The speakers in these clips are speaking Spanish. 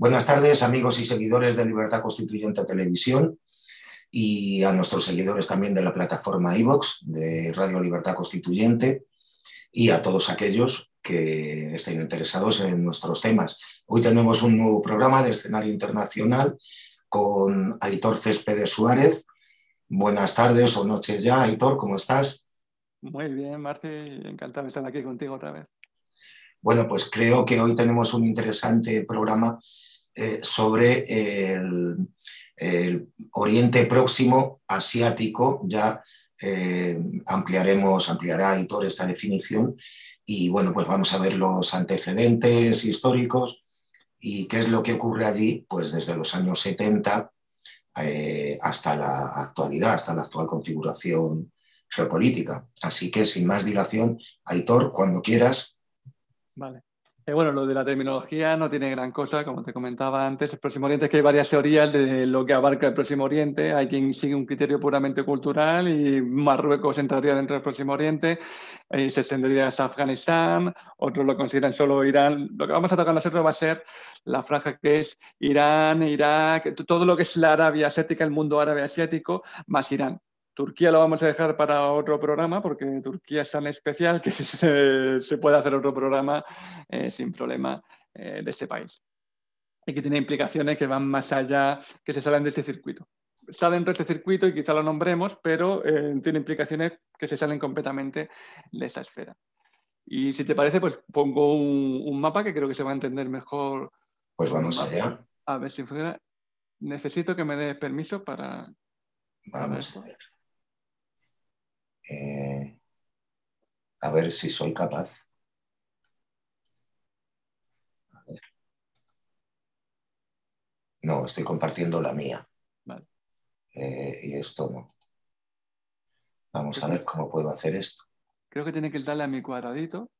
Buenas tardes, amigos y seguidores de Libertad Constituyente Televisión y a nuestros seguidores también de la plataforma iVox de Radio Libertad Constituyente y a todos aquellos que estén interesados en nuestros temas. Hoy tenemos un nuevo programa de escenario internacional con Aitor Céspedes Suárez. Buenas tardes o noches ya, Aitor, ¿cómo estás? Muy bien, Marci, encantado de estar aquí contigo otra vez. Bueno, pues creo que hoy tenemos un interesante programa eh, sobre el, Oriente Próximo asiático, ya eh, ampliaremos, ampliará Aitor esta definición y bueno, pues vamos a ver los antecedentes históricos y qué es lo que ocurre allí, pues desde los años 70 eh, hasta la actualidad, hasta la actual configuración geopolítica. Así que sin más dilación, Aitor, cuando quieras. Vale. Eh, bueno, lo de la terminología no tiene gran cosa, como te comentaba antes. El Próximo Oriente es que hay varias teorías de lo que abarca el Próximo Oriente. Hay quien sigue un criterio puramente cultural y Marruecos entraría dentro del Próximo Oriente y eh, se extendería hasta Afganistán. Otros lo consideran solo Irán. Lo que vamos a tocar nosotros va a ser la franja que es Irán, Irak, todo lo que es la Arabia asiática, el mundo árabe asiático, más Irán. Turquía lo vamos a dejar para otro programa porque Turquía es tan especial que se, puede hacer otro programa eh, sin problema eh, de este país y que tiene implicaciones que van más allá, que se salen de este circuito. Está dentro de este circuito y quizá lo nombremos, pero eh, tiene implicaciones que se salen completamente de esta esfera. Y si te parece, pues pongo un, mapa que creo que se va a entender mejor. Pues vamos allá. A ver si funciona. Necesito que me des permiso para... Vamos a ver. Eh, a ver si soy capaz. No, estoy compartiendo la mía. Vale. Eh, y esto no. Vamos a ver cómo puedo hacer esto. Creo que tiene que darle a mi cuadradito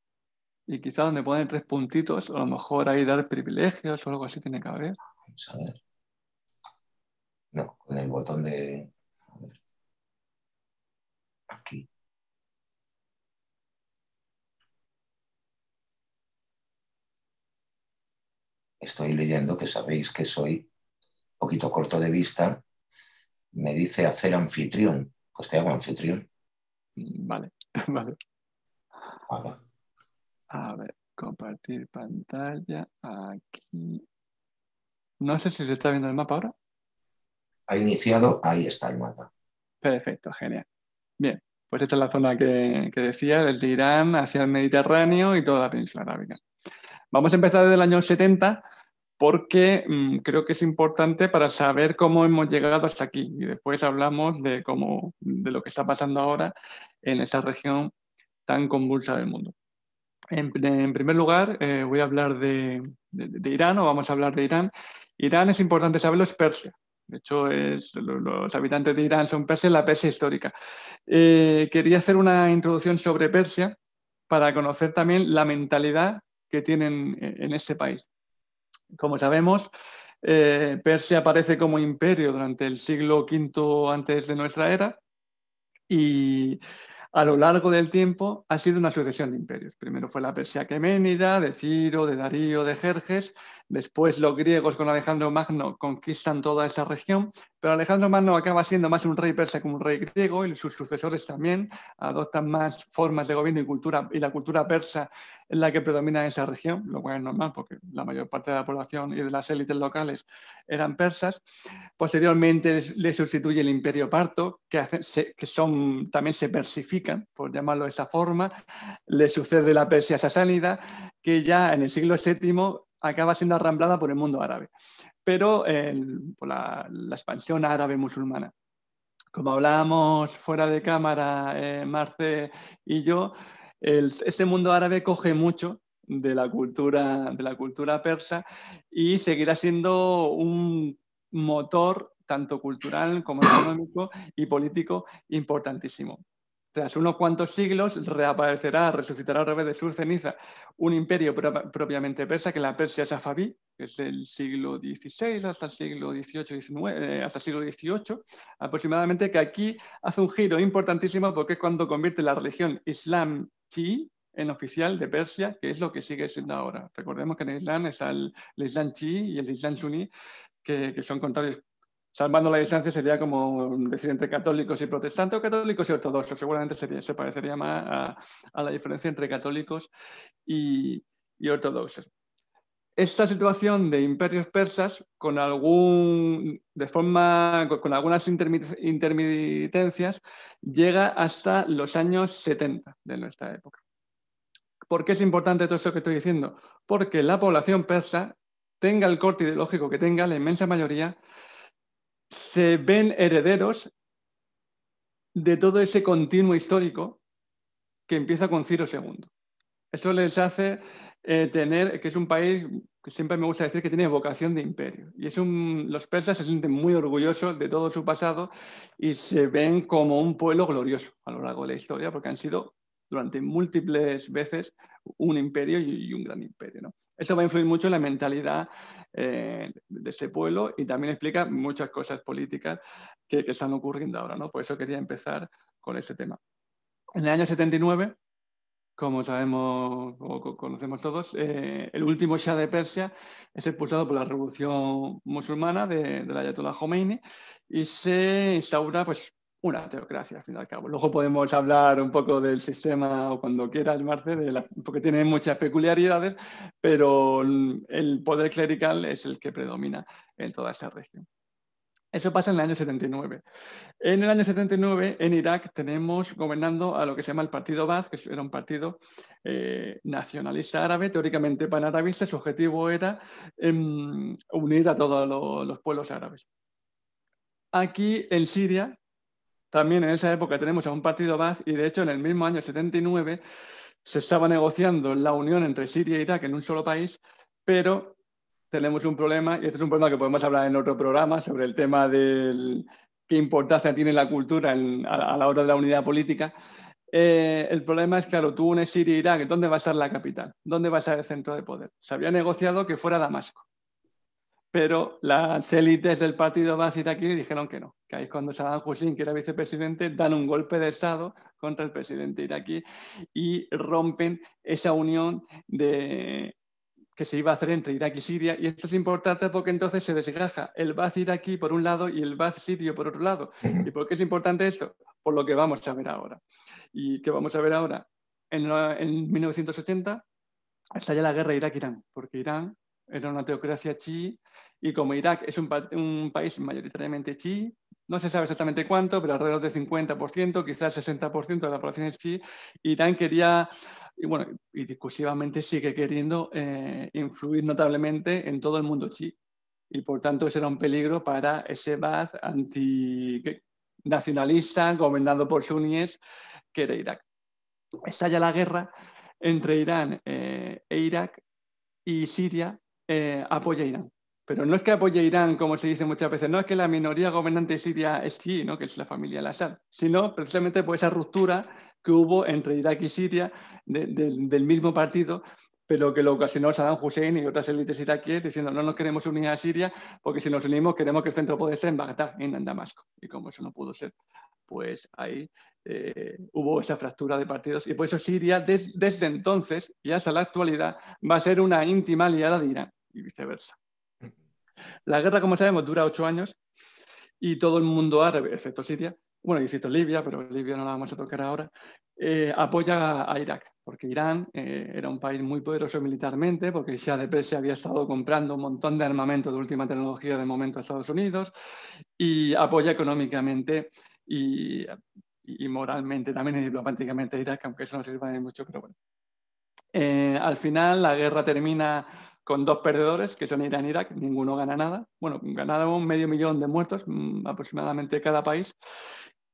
y quizá donde ponen tres puntitos, a lo mejor ahí dar privilegios o algo así tiene que haber. Vamos a ver. No, con el botón de aquí. Estoy leyendo que sabéis que soy un poquito corto de vista. Me dice hacer anfitrión. Pues te hago anfitrión. Mm, vale, vale. A ver, compartir pantalla aquí. No sé si se está viendo el mapa ahora. Ha iniciado, ahí está el mapa. Perfecto, genial. Bien, pues esta es la zona que, decía, desde Irán hacia el Mediterráneo y toda la península Arábica. Vamos a empezar desde el año 70 porque mm, creo que es importante para saber cómo hemos llegado hasta aquí y después hablamos de, cómo, de lo que está pasando ahora en esta región tan convulsa del mundo. En, primer lugar, eh, voy a hablar de, de Irán o vamos a hablar de Irán. Irán es importante saberlo, es Persia. De hecho, los habitantes de Irán son persas, la Persia histórica. Eh, quería hacer una introducción sobre Persia para conocer también la mentalidad que tienen eh, en este país. Como sabemos, eh, Persia aparece como imperio durante el siglo V antes de nuestra era y a lo largo del tiempo ha sido una sucesión de imperios. Primero fue la Persia Queménida, de Ciro, de Darío, de Jerjes, Después los griegos con Alejandro Magno conquistan toda esa región, pero Alejandro Magno acaba siendo más un rey persa que un rey griego y sus sucesores también adoptan más formas de gobierno y cultura y la cultura persa es la que predomina en esa región, lo cual es normal porque la mayor parte de la población y de las élites locales eran persas. Posteriormente le sustituye el imperio parto, que, también se persifican, por llamarlo de esta forma. Le sucede la Persia sasánida, que ya en el siglo VII acaba siendo arramblada por el mundo árabe, pero por la, expansión árabe-musulmana. Como hablábamos fuera de cámara, eh, Marce y yo, este mundo árabe coge mucho de la, cultura, de la cultura persa y seguirá siendo un motor tanto cultural como económico y político importantísimo. Tras unos cuantos siglos reaparecerá, resucitará a revés de sur ceniza, un imperio propiamente persa, que la Persia Safaví, que es del siglo XVI hasta el siglo XVIII, eh, hasta el siglo aproximadamente, que aquí hace un giro importantísimo porque es cuando convierte la religión Islam chi en oficial de Persia, que es lo que sigue siendo ahora. Recordemos que en Islam está el, Islam chi y el Islam suní, que, que son contrarios salvando la distancia sería como decir entre católicos y protestantes o católicos y ortodoxos. Seguramente se parecería más a, la diferencia entre católicos y, ortodoxos. Esta situación de imperios persas, con, con algunas intermitencias, llega hasta los años 70 de nuestra época. ¿Por qué es importante todo esto que estoy diciendo? Porque la población persa, tenga el corte ideológico que tenga, la inmensa mayoría, se ven herederos de todo ese continuo histórico que empieza con Ciro II. Eso les hace eh, tener, que es un país que siempre me gusta decir que tiene vocación de imperio. Y los persas se sienten muy orgullosos de todo su pasado y se ven como un pueblo glorioso a lo largo de la historia, porque han sido durante múltiples veces un imperio y, y un gran imperio. ¿no? Esto va a influir mucho en la mentalidad eh, de este pueblo y también explica muchas cosas políticas que, están ocurriendo ahora, ¿no? Por eso quería empezar con este tema. En el año 79, como sabemos o conocemos todos, eh, el último Shah de Persia es expulsado por la revolución musulmana de, la Ayatollah Khomeini y se instaura pues, una teocracia, al fin y al cabo. Luego podemos hablar un poco del sistema o cuando quieras, Marce, porque tiene muchas peculiaridades, pero el poder clerical es el que predomina en toda esta región. Eso pasa en el año 79. En el año 79, en Irak, tenemos gobernando a lo que se llama el Partido Baz, que era un partido eh, nacionalista árabe, teóricamente panarabista. Su objetivo era em, unir a todos los pueblos árabes. Aquí en Siria, también en esa época tenemos a un partido más y de hecho en el mismo año 79 se estaba negociando la unión entre Siria e Irak en un solo país, pero tenemos un problema, y este es un problema que podemos hablar en otro programa, sobre el tema de qué importancia tiene la cultura a, la hora de la unidad política. Eh, el problema es, claro, tú unes Siria e Irak, ¿dónde va a estar la capital? ¿Dónde va a estar el centro de poder? Se había negociado que fuera Damasco. Pero las élites del partido Baz aquí dijeron que no, que ahí cuando Saddam Hussein, que era vicepresidente, dan un golpe de Estado contra el presidente iraquí y rompen esa unión de, que se iba a hacer entre Irak y Siria. Y esto es importante porque entonces se desgaja el Baz iraquí por un lado y el Baz sirio por otro lado. ¿Y por qué es importante esto? Por lo que vamos a ver ahora. ¿Y qué vamos a ver ahora? En, en 1980 estalla la guerra Irak-Irán, porque Irán era una teocracia chií y como Irak es un, país mayoritariamente chi, no se sabe exactamente cuánto, pero alrededor del 50%, quizás el 60% de la población es chií, Irán quería y bueno, y discursivamente sigue queriendo eh, influir notablemente en todo el mundo chi. Y por tanto, ese era un peligro para ese Baz nacionalista gobernado por suníes que era Irak. Estalla la guerra entre Irán eh, e Irak y Siria eh, apoya a Irán. Pero no es que apoye a Irán, como se dice muchas veces, no es que la minoría gobernante Siria es sí, ¿no? que es la familia al-Assad, sino precisamente por esa ruptura que hubo entre Irak y Siria del mismo partido, pero que lo ocasionó Saddam Hussein y otras élites iraquíes diciendo no nos queremos unir a Siria porque si nos unimos queremos que el centro poder esté en Bagdad, en Damasco. Y como eso no pudo ser, pues ahí eh, hubo esa fractura de partidos y por eso Siria desde entonces y hasta la actualidad va a ser una íntima aliada de Irán y viceversa. La guerra, como sabemos, dura ocho años y todo el mundo árabe, excepto Siria, bueno, excepto Libia, pero Libia no la vamos a tocar ahora, eh, apoya a, Irak, porque Irán eh, era un país muy poderoso militarmente, porque ya de Persia había estado comprando un montón de armamento de última tecnología de momento a Estados Unidos y apoya económicamente y, moralmente también y diplomáticamente a Irak, aunque eso no sirva de mucho, pero bueno. Eh, al final la guerra termina con dos perdedores, que son Irán e Irak, ninguno gana nada. Bueno, un medio millón de muertos mm, aproximadamente cada país.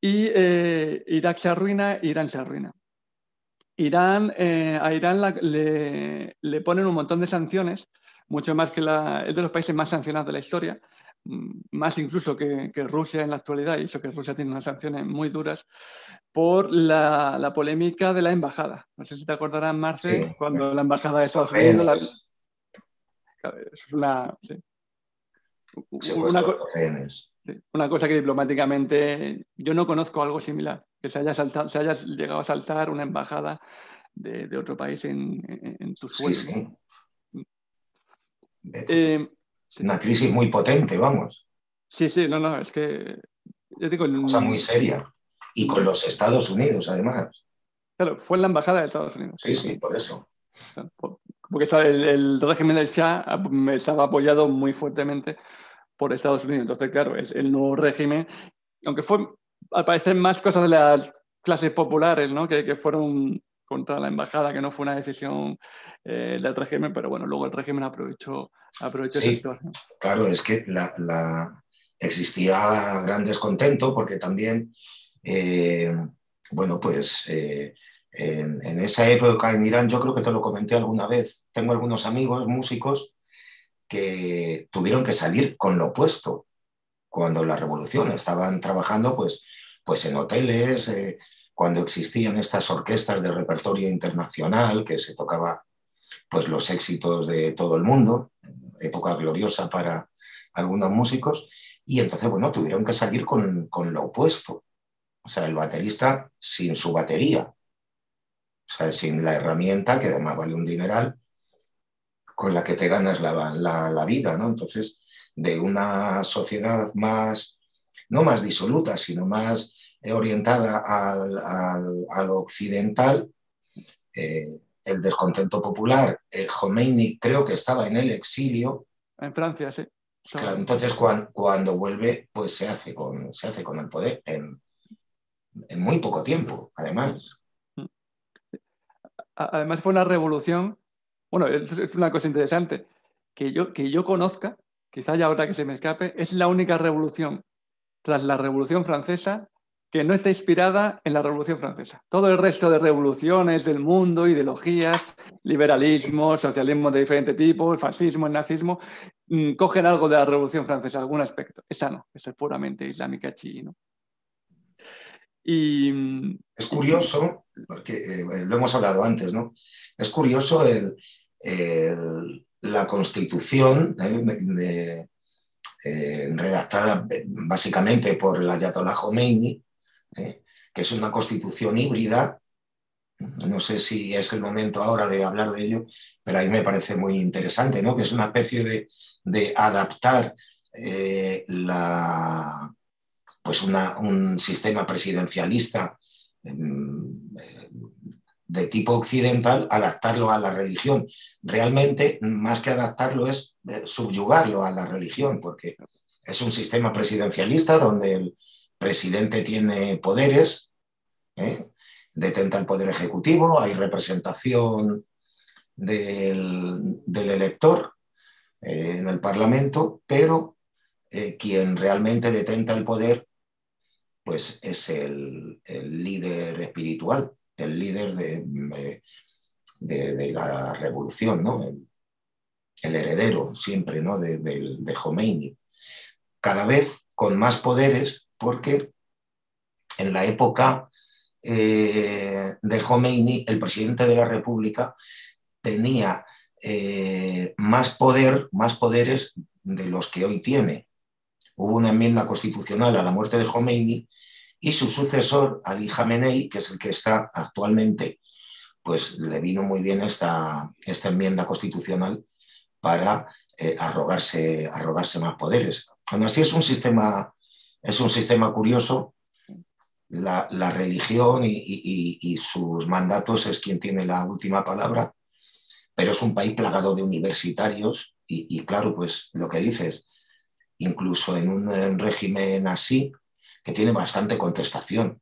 Y eh, Irak se arruina, Irán se arruina. Irán, eh, a Irán le, le, ponen un montón de sanciones, mucho más que la, es de los países más sancionados de la historia, mm, más incluso que, que, Rusia en la actualidad, y eso que Rusia tiene unas sanciones muy duras, por la, la polémica de la embajada. No sé si te acordarás, Marce, cuando la embajada de Estados Unidos, una, pues, una, cosa que diplomáticamente yo no conozco algo similar, que se haya, se haya llegado a saltar una embajada de, otro país en, en, una crisis muy potente, vamos. Sí, sí, no, no, es que. Yo digo, una cosa muy seria. Y con los Estados Unidos, además. Claro, fue la embajada de Estados Unidos. Sí, sí, por eso porque el, régimen del Shah ah, pues, estaba apoyado muy fuertemente por Estados Unidos. Entonces, claro, es el nuevo régimen, aunque fue al parecer más cosas de las clases populares, ¿no? que, que fueron contra la embajada, que no fue una decisión eh, del régimen, pero bueno, luego el régimen aprovechó, aprovechó ese sector. Claro, es que la, existía gran descontento porque también, eh, bueno, pues eh, en, esa época en Irán, yo creo que te lo comenté alguna vez, tengo algunos amigos músicos que tuvieron que salir con lo opuesto cuando la revolución, estaban trabajando pues, pues en hoteles, eh, cuando existían estas orquestas de repertorio internacional que se tocaba pues los éxitos de todo el mundo, época gloriosa para algunos músicos, y entonces, bueno, tuvieron que salir con, con lo opuesto. O sea, el baterista sin su batería, sin la herramienta, que además vale un dineral, con la que te ganas la, vida, ¿no? Entonces, de una sociedad más, no más disoluta, sino más orientada al, al, occidental, eh, el descontento popular, el Khomeini creo que estaba en el exilio. En Francia, sí. entonces cuando, vuelve, pues se hace con, se hace con el poder en, en muy poco tiempo, además además fue una revolución, bueno, es una cosa interesante, que yo, que yo conozca, quizá ya ahora que se me escape, es la única revolución tras la Revolución Francesa que no está inspirada en la Revolución Francesa. Todo el resto de revoluciones del mundo, ideologías, liberalismo, socialismo de diferente tipo, el fascismo, el nazismo, mm, cogen algo de la Revolución Francesa, algún aspecto. Esta no, esta es puramente islámica chino. Y, mm, es curioso, porque eh, lo hemos hablado antes, ¿no? Es curioso la constitución ¿eh? Eh, redactada básicamente por la Ayatollah Khomeini, que es una constitución híbrida. No sé si es el momento ahora de hablar de ello, pero a mí me parece muy interesante, ¿no? Que es una especie de, adaptar la, pues un sistema presidencialista em, de tipo occidental, adaptarlo a la religión. Realmente, más que adaptarlo, es eh, subyugarlo a la religión, porque es un sistema presidencialista donde el presidente tiene poderes, ¿eh? detenta el poder ejecutivo, hay representación del, elector eh, en el Parlamento, pero quien realmente detenta el poder pues es el, líder espiritual, el líder de, la revolución, ¿no? el, heredero siempre ¿no? de, de Khomeini. Cada vez con más poderes porque en la época eh, de Khomeini, el presidente de la República tenía eh, más poder, más poderes de los que hoy tiene hubo una enmienda constitucional a la muerte de Khomeini y su sucesor, Ali Khamenei, que es el que está actualmente, pues le vino muy bien esta, esta enmienda constitucional para eh, arrogarse, más poderes. Aún así es un sistema, es un sistema curioso. La, religión y, sus mandatos es quien tiene la última palabra, pero es un país plagado de universitarios y, claro, pues lo que dices, incluso en un régimen así, que tiene bastante contestación.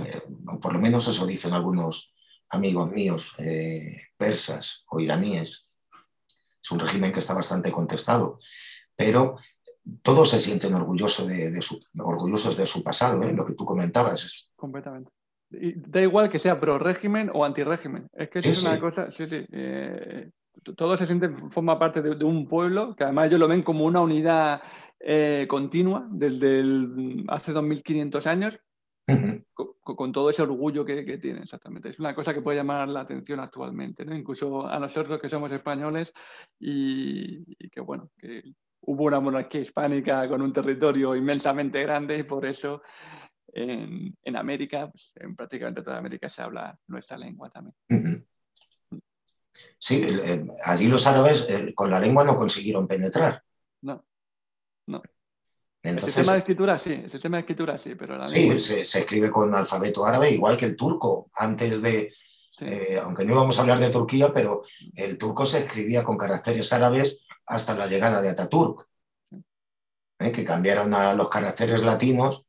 Eh, por lo menos eso dicen algunos amigos míos eh, persas o iraníes. Es un régimen que está bastante contestado, pero todos se sienten orgullosos de, su, orgullosos de su pasado, ¿eh? lo que tú comentabas. Completamente. da igual que sea pro régimen o anti régimen. Es que es una cosa, sí, sí todo se siente, forma parte de, un pueblo, que además ellos lo ven como una unidad eh, continua desde el, mm, hace 2500 años, con, todo ese orgullo que, que tienen, exactamente. Es una cosa que puede llamar la atención actualmente, incluso a nosotros que somos españoles y, que, bueno, que hubo una monarquía hispánica con un territorio inmensamente grande y por eso en, América, pues, en prácticamente toda América se habla nuestra lengua también. Sí, allí los árabes eh, con la lengua no consiguieron penetrar. No, no. el sistema de escritura sí, el sistema de escritura sí, pero la lengua... Sí, se, escribe con alfabeto árabe, igual que el turco. Antes de, eh, aunque no íbamos a hablar de Turquía, pero el turco se escribía con caracteres árabes hasta la llegada de Ataturk, eh, que cambiaron a los caracteres latinos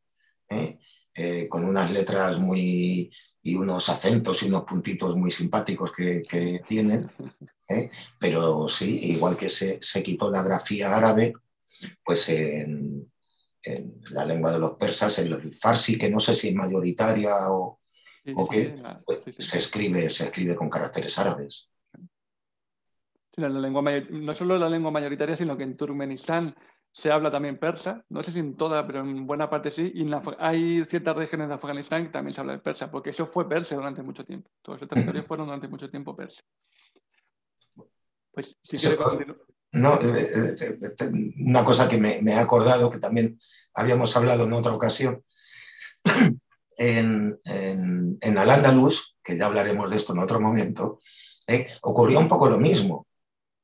con unas letras muy y unos acentos y unos puntitos muy simpáticos que, tienen. ¿eh? Pero sí, igual que se, quitó la grafía árabe, pues en, la lengua de los persas, en el farsi, que no sé si es mayoritaria o, qué, pues Se, escribe, se escribe con caracteres árabes. no solo la lengua mayoritaria, sino que en Turkmenistán se habla también persa, no sé si en toda, pero en buena parte sí, y hay ciertas regiones de Afganistán que también se habla de persa, porque eso fue persa durante mucho tiempo, todos los territorios fueron durante mucho tiempo persa. Pues No, eh, eh, eh, una cosa que me, ha he acordado, que también habíamos hablado en otra ocasión, en, al andalus que ya hablaremos de esto en otro momento, ocurrió un poco lo mismo.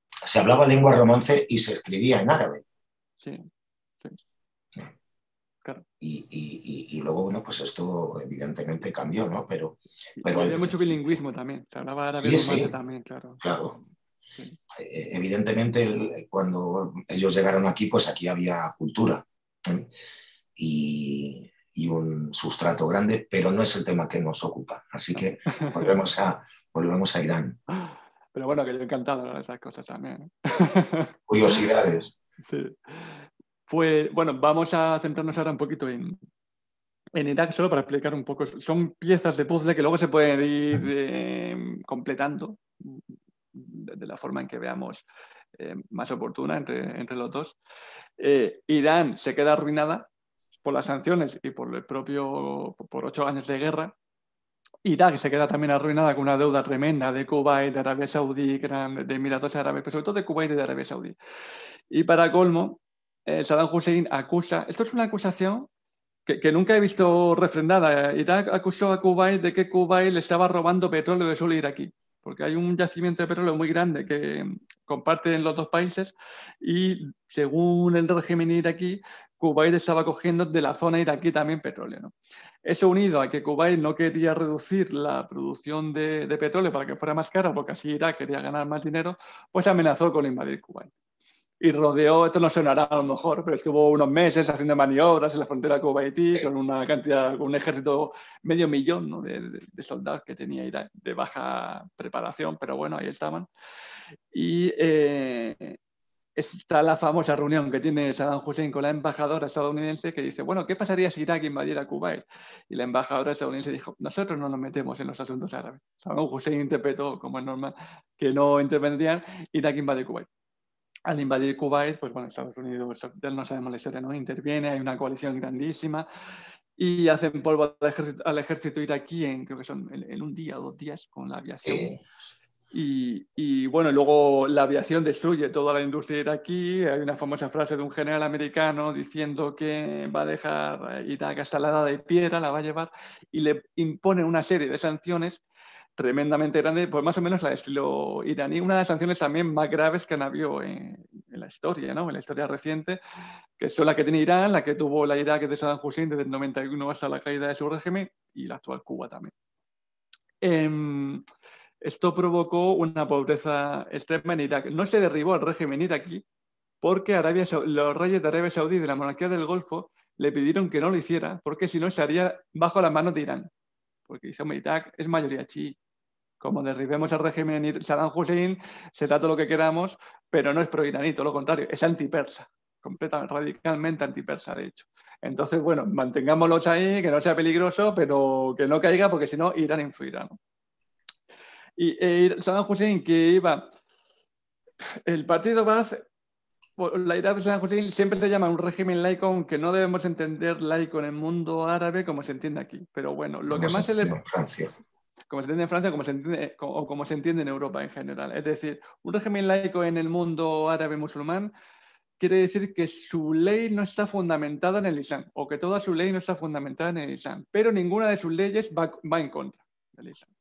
Se hablaba lengua romance y se escribía en árabe Sí, sí. Claro. Y, luego, bueno, pues esto evidentemente cambió, ¿no? Pero, pero había mucho bilingüismo también, se hablaba árabe también, claro. Claro. Eh, evidentemente, cuando ellos llegaron aquí, pues aquí había cultura ¿eh? y, un sustrato grande, pero no es el tema que nos ocupa. Así que volvemos a, a Irán. Pero bueno, que yo he encantado de esas cosas también. ¿eh? Curiosidades. Sí. Pues bueno, vamos a centrarnos ahora un poquito en, en solo para explicar un poco. Son piezas de puzzle que luego se pueden ir em, completando de, la forma en que veamos em, más oportuna entre, los dos. Eh, Irán se queda arruinada por las sanciones y por el propio por ocho años de guerra Irak se queda también arruinada con una deuda tremenda de Kuwait, de Arabia Saudí, de Emiratos Árabes, pero sobre todo de Kuwait y de Arabia Saudí. Y para colmo, eh, Saddam Hussein acusa, esto es una acusación que, nunca he visto refrendada. Eh, Irak acusó a Kuwait de que Kuwait le estaba robando petróleo de suelo aquí porque hay un yacimiento de petróleo muy grande que comparten los dos países y según el régimen iraquí, Kuwait estaba cogiendo de la zona iraquí también petróleo. Eso unido a que Kuwait no quería reducir la producción de, petróleo para que fuera más cara, porque así Irak quería ganar más dinero, pues amenazó con invadir Kuwait y rodeó, esto no sonará a lo mejor, pero estuvo unos meses haciendo maniobras en la frontera con con una cantidad, con un ejército medio millón de, soldados que tenía Irak de baja preparación, pero bueno, ahí estaban. Y eh, está la famosa reunión que tiene Saddam Hussein con la embajadora estadounidense que dice, bueno, ¿qué pasaría si Irak invadiera Kuwait? Y la embajadora estadounidense dijo, nosotros no nos metemos en los asuntos árabes. Saddam Hussein interpretó, como es normal, que no intervendrían, Irak invade Kuwait al invadir Kuwait, pues bueno, Estados Unidos, pues, ya no sabemos la historia, ¿no? Interviene, hay una coalición grandísima y hacen polvo al ejército, iraquí en, creo que son en, un día o dos días con la aviación. Y, bueno, luego la aviación destruye toda la industria iraquí. Hay una famosa frase de un general americano diciendo que va a dejar Irak a la de piedra, la va a llevar, y le impone una serie de sanciones tremendamente grande, pues más o menos la estilo iraní, una de las sanciones también más graves que han habido en, la historia, ¿no? en la historia reciente, que son la que tiene Irán, la que tuvo la Irak de Saddam Hussein desde el 91 hasta la caída de su régimen y la actual Cuba también. Em, esto provocó una pobreza extrema en Irak. No se derribó el régimen iraquí porque Arabia, los reyes de Arabia Saudí de la monarquía del Golfo le pidieron que no lo hiciera porque si no se haría bajo las manos de Irán. Porque dice, Irak es mayoría chií como derribemos el régimen Saddam Hussein, se todo lo que queramos, pero no es pro-iraní, todo lo contrario, es antipersa, completamente, radicalmente antipersa, de hecho. Entonces, bueno, mantengámoslos ahí, que no sea peligroso, pero que no caiga, porque si no, Irán influirá. Eh, y Saddam Hussein, que iba. El partido Baz, la idea de Saddam Hussein siempre se llama un régimen laico, aunque no debemos entender laico en el mundo árabe como se entiende aquí. Pero bueno, lo que más se le como se entiende en Francia como o como se entiende en Europa en general. Es decir, un régimen laico en el mundo árabe musulmán quiere decir que su ley no está fundamentada en el Islam, o que toda su ley no está fundamentada en el Islam, pero ninguna de sus leyes va, en contra del Islam.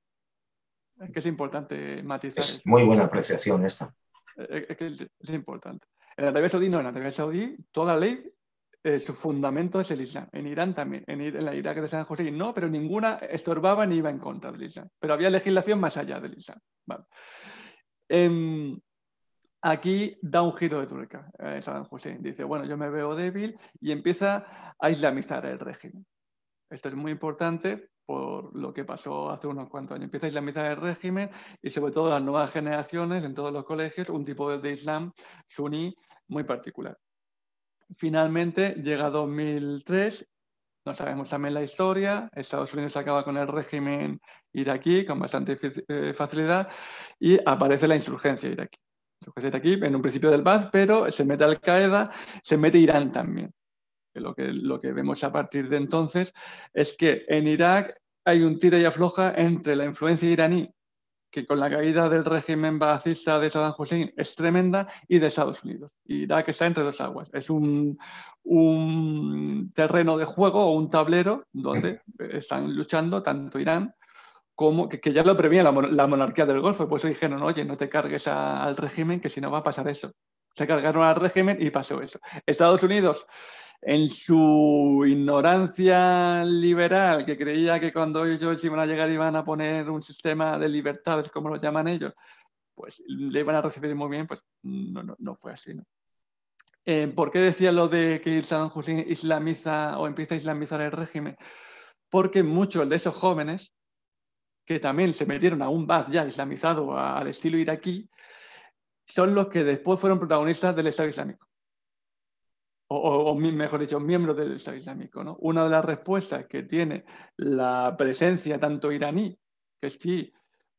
Es que es importante matizar. Es muy buena apreciación esta. Es es importante. En Arabia Saudí no, en Arabia Saudí toda ley eh, su fundamento es el Islam. En Irán también, en, en, la Irak de San José no, pero ninguna estorbaba ni iba en contra del Islam. Pero había legislación más allá del Islam. Em, aquí da un giro de turca eh, San José. Dice, bueno, yo me veo débil y empieza a islamizar el régimen. Esto es muy importante por lo que pasó hace unos cuantos años. Empieza a islamizar el régimen y sobre todo las nuevas generaciones en todos los colegios, un tipo de Islam suní muy particular finalmente llega 2003, no sabemos también la historia, Estados Unidos acaba con el régimen iraquí con bastante eh, facilidad y aparece la insurgencia iraquí. insurgencia iraquí en un principio del paz, pero se mete Al-Qaeda, se mete Irán también. Lo que, lo que vemos a partir de entonces es que en Irak hay un tira y afloja entre la influencia iraní que con la caída del régimen baasista de Saddam Hussein es tremenda y de Estados Unidos. y da que está entre dos aguas. Es un, terreno de juego o un tablero donde están luchando tanto Irán como que, ya lo prevía la, monarquía del Golfo. Por eso dijeron, oye, no te cargues al régimen, que si no va a pasar eso. Se cargaron al régimen y pasó eso. Estados Unidos en su ignorancia liberal, que creía que cuando ellos iban a llegar iban a poner un sistema de libertades, como lo llaman ellos, pues le iban a recibir muy bien, pues no, no, fue así. Eh, ¿Por qué decía lo de que Saddam Hussein islamiza o empieza a islamizar el régimen? Porque muchos de esos jóvenes, que también se metieron a un Baz ya islamizado al estilo iraquí, son los que después fueron protagonistas del Estado Islámico o, mejor dicho, miembros del Estado Islámico. ¿no? Una de las respuestas que tiene la presencia tanto iraní, que es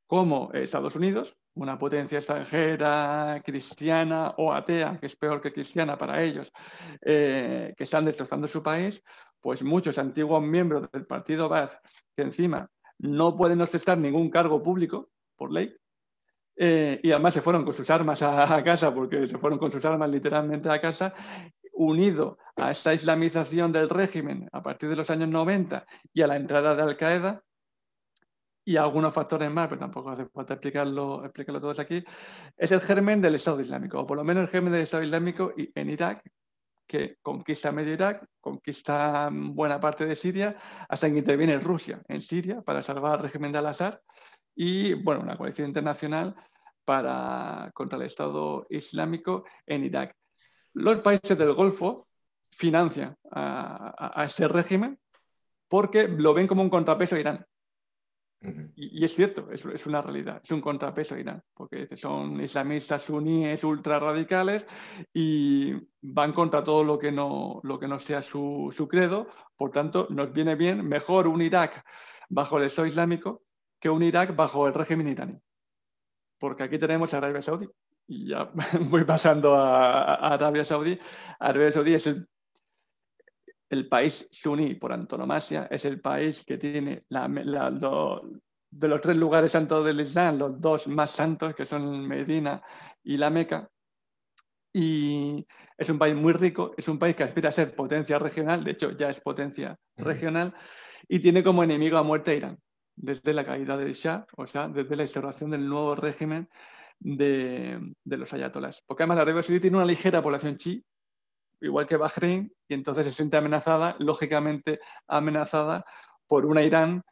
como Estados Unidos, una potencia extranjera, cristiana o atea, que es peor que cristiana para ellos, eh, que están destrozando su país, pues muchos antiguos miembros del partido Baz, que encima no pueden ostentar ningún cargo público por ley, eh, y además se fueron con sus armas a, casa, porque se fueron con sus armas literalmente a casa, unido a esta islamización del régimen a partir de los años 90 y a la entrada de Al-Qaeda, y algunos factores más, pero tampoco hace falta explicarlo, explicarlo todos aquí, es el germen del Estado Islámico, o por lo menos el germen del Estado Islámico en Irak, que conquista medio Irak, conquista mm, buena parte de Siria, hasta que interviene Rusia en Siria para salvar al régimen de al-Assad y, bueno, una coalición internacional para, contra el Estado Islámico en Irak. Los países del Golfo financian a, ese régimen porque lo ven como un contrapeso a Irán. y, es cierto, es, una realidad, es un contrapeso a Irán, porque son islamistas suníes ultra y van contra todo lo que no, lo que no sea su, su credo. Por tanto, nos viene bien mejor un Irak bajo el Estado Islámico que un Irak bajo el régimen iraní. Porque aquí tenemos a Arabia Saudí, y ya voy pasando a, Arabia Saudí. Arabia Saudí es el, país suní por antonomasia, es el país que tiene de los tres lugares santos del Islam, los dos más santos, que son Medina y la Meca. Y es un país muy rico, es un país que aspira a ser potencia regional, de hecho ya es potencia regional, y tiene como enemigo a muerte Irán, desde la caída del Shah, o sea, desde la instauración del nuevo régimen de, los ayatolás. Porque además Arabia Saudí tiene una ligera población chi, igual que Bahrein, y entonces se siente amenazada, lógicamente amenazada por una Irán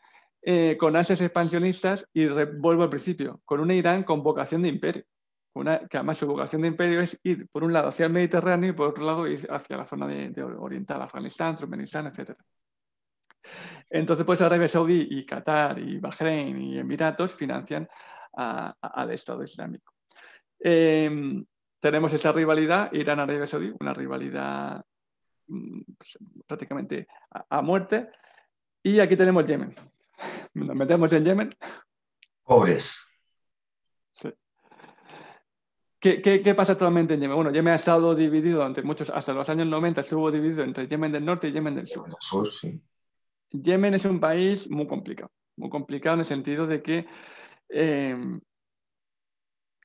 eh, con ases expansionistas y vuelvo al principio, con una Irán con vocación de imperio. que además su vocación de imperio es ir por un lado hacia el Mediterráneo y por otro lado ir hacia la zona oriental, Afganistán, Turkmenistán, etc. Entonces, pues Arabia Saudí y Qatar y Bahrein y Emiratos financian al Estado Islámico. Em, tenemos esta rivalidad Irán-Arabia Saudí, una rivalidad mm, pues, prácticamente a, muerte. Y aquí tenemos Yemen. Nos metemos en Yemen. Pobres. Sí. ¿Qué, qué, qué pasa actualmente en Yemen? Bueno, Yemen ha estado dividido muchos, hasta los años 90 estuvo dividido entre Yemen del norte y Yemen del sur. Yemen es un país muy complicado, muy complicado en el sentido de que Em,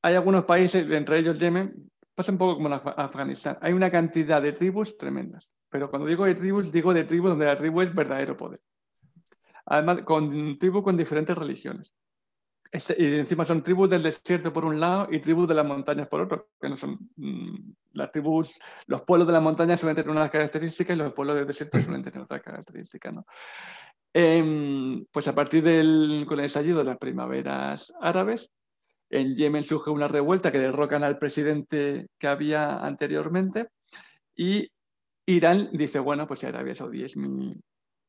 hay algunos países, entre ellos Yemen, pasa un poco como en Afganistán. Hay una cantidad de tribus tremendas. Pero cuando digo de tribus, digo de tribus donde la tribu es verdadero poder. Además, con tribus con diferentes religiones. Este, y encima son tribus del desierto por un lado y tribus de las montañas por otro, que no son mm, las tribus, los pueblos de las montañas suelen tener unas características y los pueblos del desierto suelen tener otras características, ¿no? Em, pues a partir del con el estallido de las primaveras árabes, en Yemen surge una revuelta que derrocan al presidente que había anteriormente y Irán dice, bueno, pues si Arabia Saudí es mi,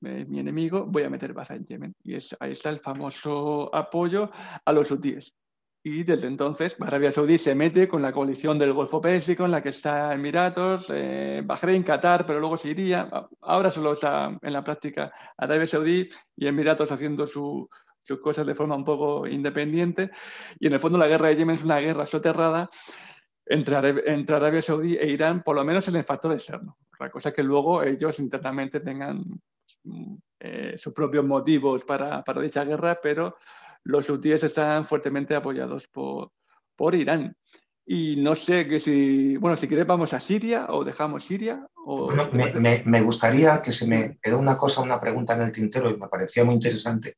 enemigo, voy a meter baza en Yemen. Y ahí está el famoso apoyo a los hutíes. Y desde entonces Arabia Saudí se mete con la coalición del Golfo Pérsico, en la que está Emiratos, eh, Bahrein, Qatar, pero luego iría Ahora solo está en la práctica Arabia Saudí y Emiratos haciendo su, sus cosas de forma un poco independiente. Y en el fondo la guerra de Yemen es una guerra soterrada entre, Arabia Saudí e Irán, por lo menos en el factor externo. La cosa es que luego ellos internamente tengan mm, eh, sus propios motivos para, para dicha guerra, pero los hutíes están fuertemente apoyados por, por Irán. Y no sé que si, bueno, si quieres vamos a Siria o dejamos Siria. O... me, gustaría que se me quedó una cosa, una pregunta en el tintero y me parecía muy interesante.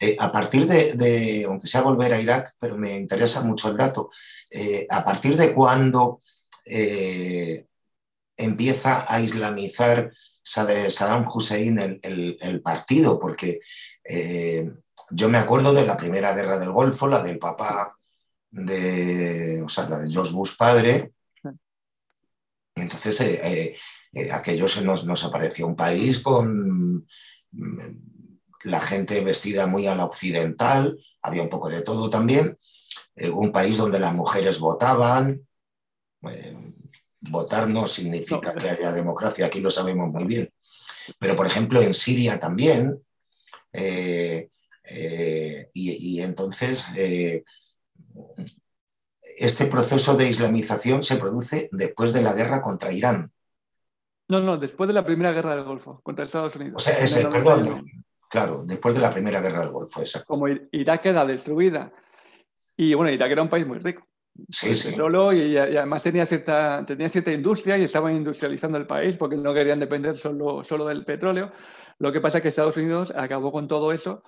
Eh, a partir de, aunque sea volver a Irak, pero me interesa mucho el dato, eh, a partir de cuándo eh, empieza a islamizar Saddam Hussein el, el, el partido, porque yo me acuerdo de la primera guerra del Golfo, la del papá de, o sea, la de George Bush padre. Mm. entonces eh, eh, eh, aquello se nos, apareció un país con mm, la gente vestida muy a la occidental, había un poco de todo también, un país donde las mujeres votaban. votar no significa que haya democracia, aquí lo sabemos muy bien. Pero, por ejemplo, en Siria también, eh, y, entonces, eh, este proceso de islamización se produce después de la guerra contra Irán. No, no, después de la Primera Guerra del Golfo, contra Estados Unidos. O sea, perdón, claro, después de la Primera Guerra del Golfo, exacto. Como Irak queda destruida. Y bueno, Irak era un país muy rico. Sí, pues sí. y, además tenía cierta, tenía cierta industria y estaban industrializando el país porque no querían depender solo, solo del petróleo. Lo que pasa es que Estados Unidos acabó con todo eso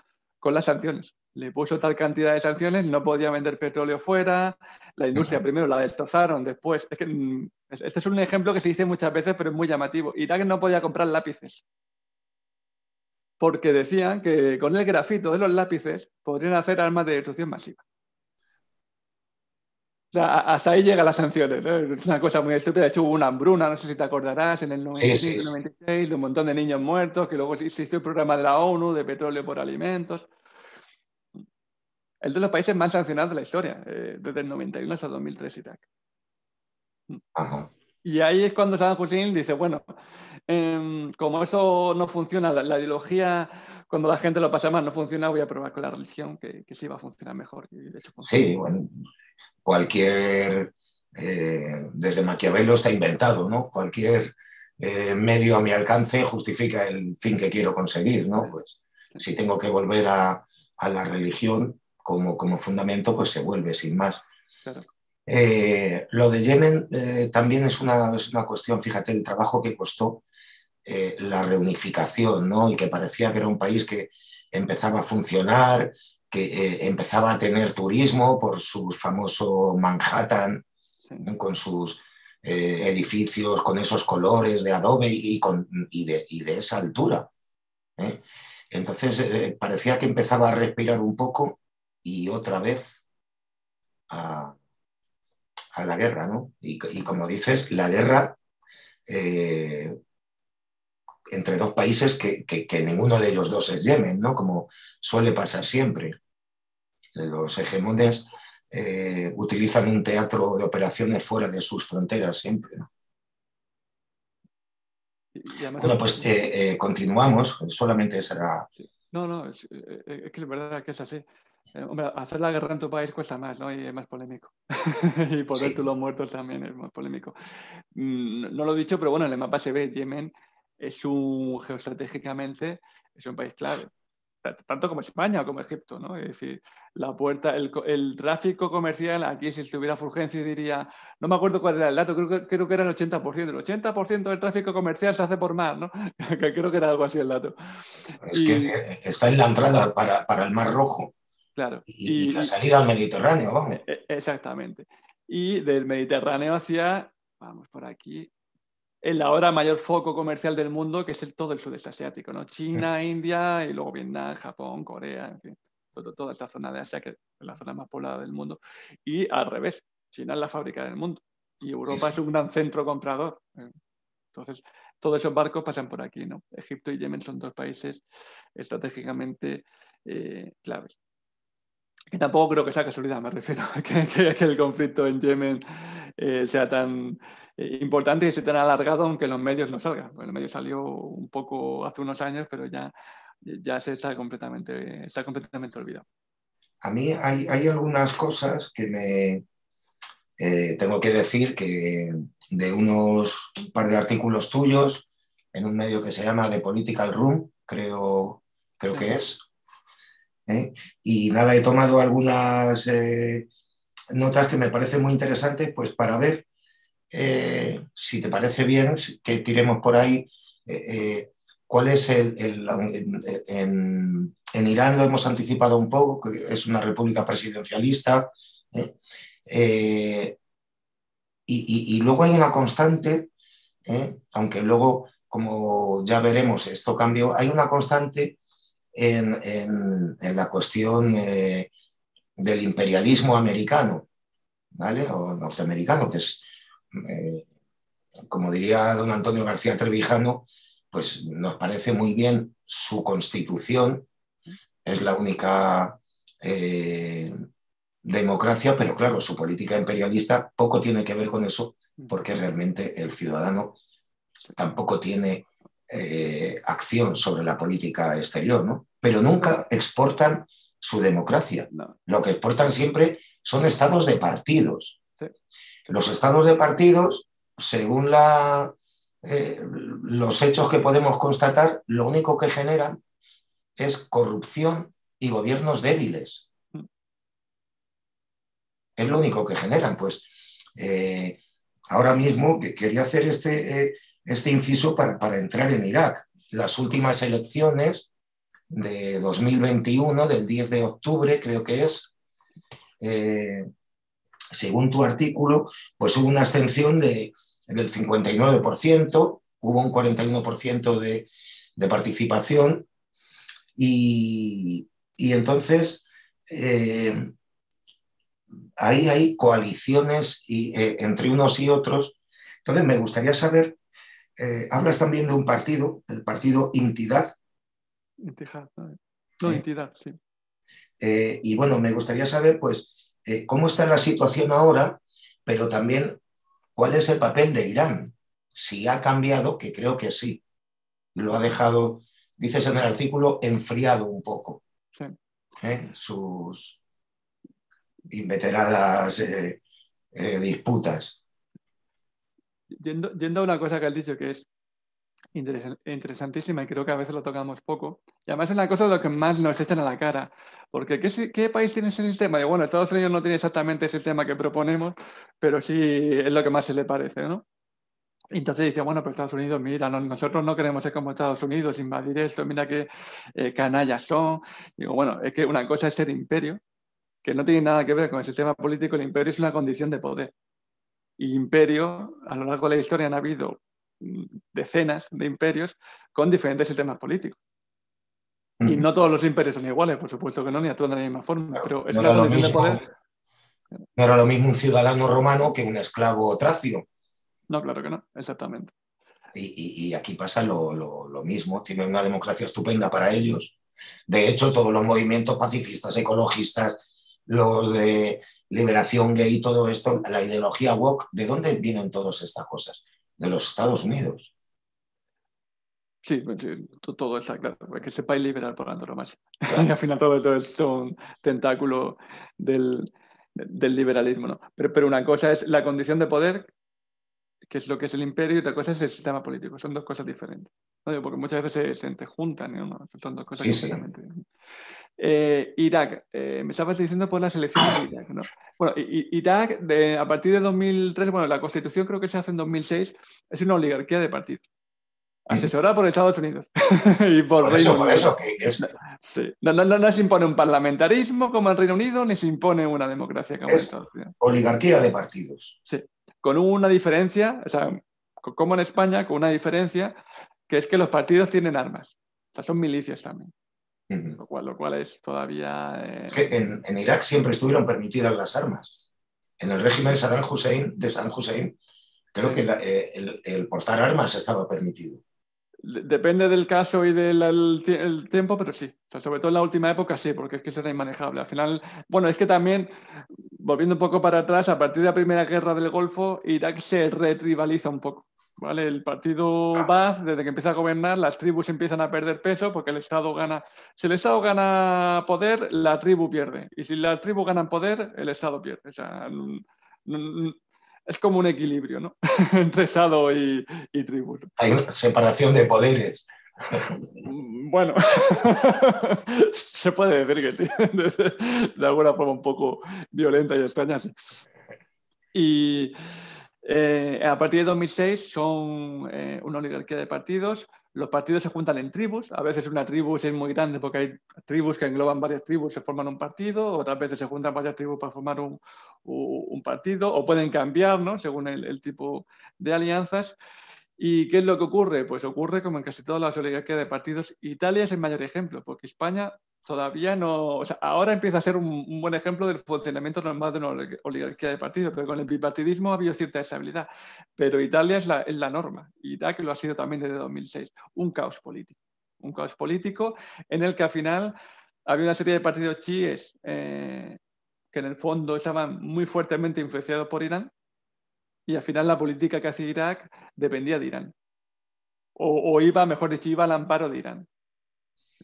con las sanciones. Le puso tal cantidad de sanciones, no podía vender petróleo fuera, la industria primero la destrozaron, después... Mm, este es un ejemplo que se dice muchas veces, pero es muy llamativo. Irak no podía comprar lápices, porque decían que con el grafito de los lápices podrían hacer armas de destrucción masiva. O sea, hasta ahí llegan las sanciones. Es una cosa muy estúpida. De hecho, hubo una hambruna, no sé si te acordarás, en el 95, 96, de un montón de niños muertos, que luego existió el programa de la ONU de petróleo por alimentos. Es de los países más sancionados de la historia, eh, desde el 91 hasta 2003 Irak. Y ahí es cuando San Hussein dice, bueno, em, como eso no funciona, la, ideología, cuando la gente lo pasa mal, no funciona, voy a probar con la religión, que, que sí va a funcionar mejor. sí, bueno, cualquier, eh, desde Maquiavelo está inventado, ¿no? Cualquier eh, medio a mi alcance justifica el fin que quiero conseguir, ¿no? Pues si tengo que volver a, la religión como, fundamento, pues se vuelve sin más. Eh, lo de Yemen también es una, es cuestión, fíjate, el trabajo que costó la reunificación, ¿no? Y que parecía que era un país que empezaba a funcionar, que eh, empezaba a tener turismo por su famoso Manhattan, con sus eh, edificios, con esos colores de adobe y, de, esa altura. ¿eh? Entonces parecía que empezaba a respirar un poco y otra vez a, la guerra, Y, como dices, la guerra entre dos países que, ninguno de los dos es Yemen, ¿no? Como suele pasar siempre. Los hegemones eh, utilizan un teatro de operaciones fuera de sus fronteras siempre. Bueno, pues eh, eh, continuamos, pues solamente será... No, no, es, que es verdad que es así. hombre, hacer la guerra en tu país cuesta más, ¿no? Y es más polémico. y poder tú los muertos también es más polémico. Mm, no, lo he dicho, pero bueno, en el mapa se ve, Yemen es un geoestratégicamente, es un país clave tanto como España como Egipto, ¿no? Es decir, la puerta, el, tráfico comercial, aquí si estuviera Fulgencio diría, no me acuerdo cuál era el dato, creo que, era el 80%, el 80% del tráfico comercial se hace por mar, ¿no? creo que era algo así el dato. es que está en la entrada para, el Mar Rojo. Claro. Y, y, la salida al Mediterráneo, vamos. E, e, exactamente. Y del Mediterráneo hacia, vamos por aquí, el ahora mayor foco comercial del mundo, que es el, todo el sudeste asiático, ¿no? China, mm. India y luego Vietnam, Japón, Corea, en fin, toda esta zona de Asia, que es la zona más poblada del mundo. Y al revés, China es la fábrica del mundo y Europa es un gran centro comprador. Entonces, todos esos barcos pasan por aquí, ¿no? Egipto y Yemen son dos países estratégicamente eh, claves. Que tampoco creo que sea casualidad, me refiero, que, que, el conflicto en Yemen eh, sea tan eh, importante y sea tan alargado, aunque los medios no salgan. Bueno, el medio salió un poco hace unos años, pero ya, ya se está completamente, está completamente olvidado. A mí hay, algunas cosas que me eh, tengo que decir que de unos par de artículos tuyos en un medio que se llama The Political Room, creo, creo que es, ¿eh? Y nada, he tomado algunas eh, notas que me parecen muy interesantes, pues para ver, eh, si te parece bien, que tiremos por ahí cuál es el... en, Irán lo hemos anticipado un poco, que es una república presidencialista. Y, luego hay una constante aunque luego, como ya veremos, esto cambió, hay una constante en, la cuestión eh, del imperialismo americano, ¿vale? O norteamericano, que es, eh, como diría don Antonio García Trevijano, pues nos parece muy bien su constitución, es la única eh, democracia, pero claro, su política imperialista poco tiene que ver con eso, porque realmente el ciudadano tampoco tiene eh, acción sobre la política exterior, pero nunca exportan su democracia. Lo que exportan siempre son estados de partidos. Los estados de partidos, según eh, los hechos que podemos constatar, lo único que generan es corrupción y gobiernos débiles. Mm. Es lo único que generan. Pues eh, ahora mismo quería hacer este, este inciso para, entrar en Irak. Las últimas elecciones de 2021, del 10 de octubre, creo que es, eh, según tu artículo, pues hubo una ascensión de, del 59%, hubo un 41% de, de, participación y, entonces eh, ahí hay coaliciones eh, entre unos y otros. Entonces me gustaría saber eh, hablas también de un partido, el partido Intidad. Intidad, eh. sí. Eh, y bueno, me gustaría saber, pues, cómo está la situación ahora, pero también cuál es el papel de Irán. Si ha cambiado, que creo que sí. Lo ha dejado, dices en el artículo, enfriado un poco. Sí. Sus inveteradas disputas yendo, a una cosa que has dicho que es interesantísima y creo que a veces lo tocamos poco, y además es una cosa de lo que más nos echan a la cara, porque ¿qué, país tiene ese sistema? de bueno, Estados Unidos no tiene exactamente el sistema que proponemos, pero sí es lo que más se le parece, ¿no? entonces dice, bueno, pero Estados Unidos, mira, nosotros no queremos ser como Estados Unidos, invadir esto, mira qué eh, canallas son. Digo, bueno, es que una cosa es ser imperio, que no tiene nada que ver con el sistema político, el imperio es una condición de poder. Y imperio, a lo largo de la historia han habido mm, decenas de imperios con diferentes sistemas políticos. Y no todos los imperios son iguales, por supuesto que no, ni actúan de la misma forma, pero es no era lo mismo un ciudadano romano que un esclavo tracio. No, claro que no, exactamente. Y, aquí pasa lo, lo mismo, tienen una democracia estupenda para ellos. De hecho, todos los movimientos pacifistas, ecologistas, los de liberación gay, todo esto, la ideología woke, ¿de dónde vienen todas estas cosas? De los Estados Unidos. Sí, pues, eh, todo está claro, que sepa liberar por lo más al final todo, esto es un tentáculo del, liberalismo. ¿no? Pero, pero, una cosa es la condición de poder, que es lo que es el imperio, y otra cosa es el sistema político. Son dos cosas diferentes. Porque muchas veces se, se y son dos cosas eh, Irak, eh, me estabas diciendo por las elecciones. de Irak, ¿no? Bueno, Irak, a partir de 2003, bueno, la constitución creo que se hace en 2006, es una oligarquía de partidos, asesorada por Estados Unidos por, eso, Por eso, que es... No, se impone un parlamentarismo como en Reino Unido, ni se impone una democracia como Unidos. Oligarquía de partidos. Sí, con una diferencia, o sea, como en España, con una diferencia, que es que los partidos tienen armas, o sea, son milicias también lo, cual, lo cual es todavía... Eh, que mm, en, Irak siempre estuvieron permitidas las armas. En el régimen de Saddam Hussein, de Saddam Hussein creo que eh, el, portar armas estaba permitido. Depende del caso y del tiempo, pero sí. sobre todo en la última época sí, porque es que eso era inmanejable. Al final, bueno, es que también, volviendo un poco para atrás, a partir de la Primera Guerra del Golfo, Irak se retribaliza un poco. ¿vale? El partido Baz, ah. desde que empieza a gobernar, las tribus empiezan a perder peso porque el Estado gana. Si el Estado gana poder, la tribu pierde. Y si la tribus ganan poder, el Estado pierde. es como un equilibrio, ¿no? Entre Estado y, y tribu. Hay una separación de poderes. Mm, bueno, se puede decir que sí, de, alguna forma un poco violenta y extraña. Y eh, a partir de 2006 son eh, una oligarquía de partidos. Los partidos se juntan en tribus. A veces una tribu es muy grande porque hay tribus que engloban varias tribus, se forman un partido. Otras veces se juntan varias tribus para formar un, partido. O pueden cambiar ¿no? según el, tipo de alianzas. ¿Y qué es lo que ocurre? Pues ocurre como en casi todas las oligarquías de partidos. Italia es el mayor ejemplo, porque España todavía no, o sea, ahora empieza a ser un, buen ejemplo del funcionamiento normal de una oligarquía de partido, pero con el bipartidismo ha habido cierta estabilidad, pero Italia es la, es la norma, Irak lo ha sido también desde 2006, un caos político, un caos político en el que al final había una serie de partidos chiíes eh, que en el fondo estaban muy fuertemente influenciados por Irán y al final la política que hacía Irak dependía de Irán, o, o iba, mejor dicho, iba al amparo de Irán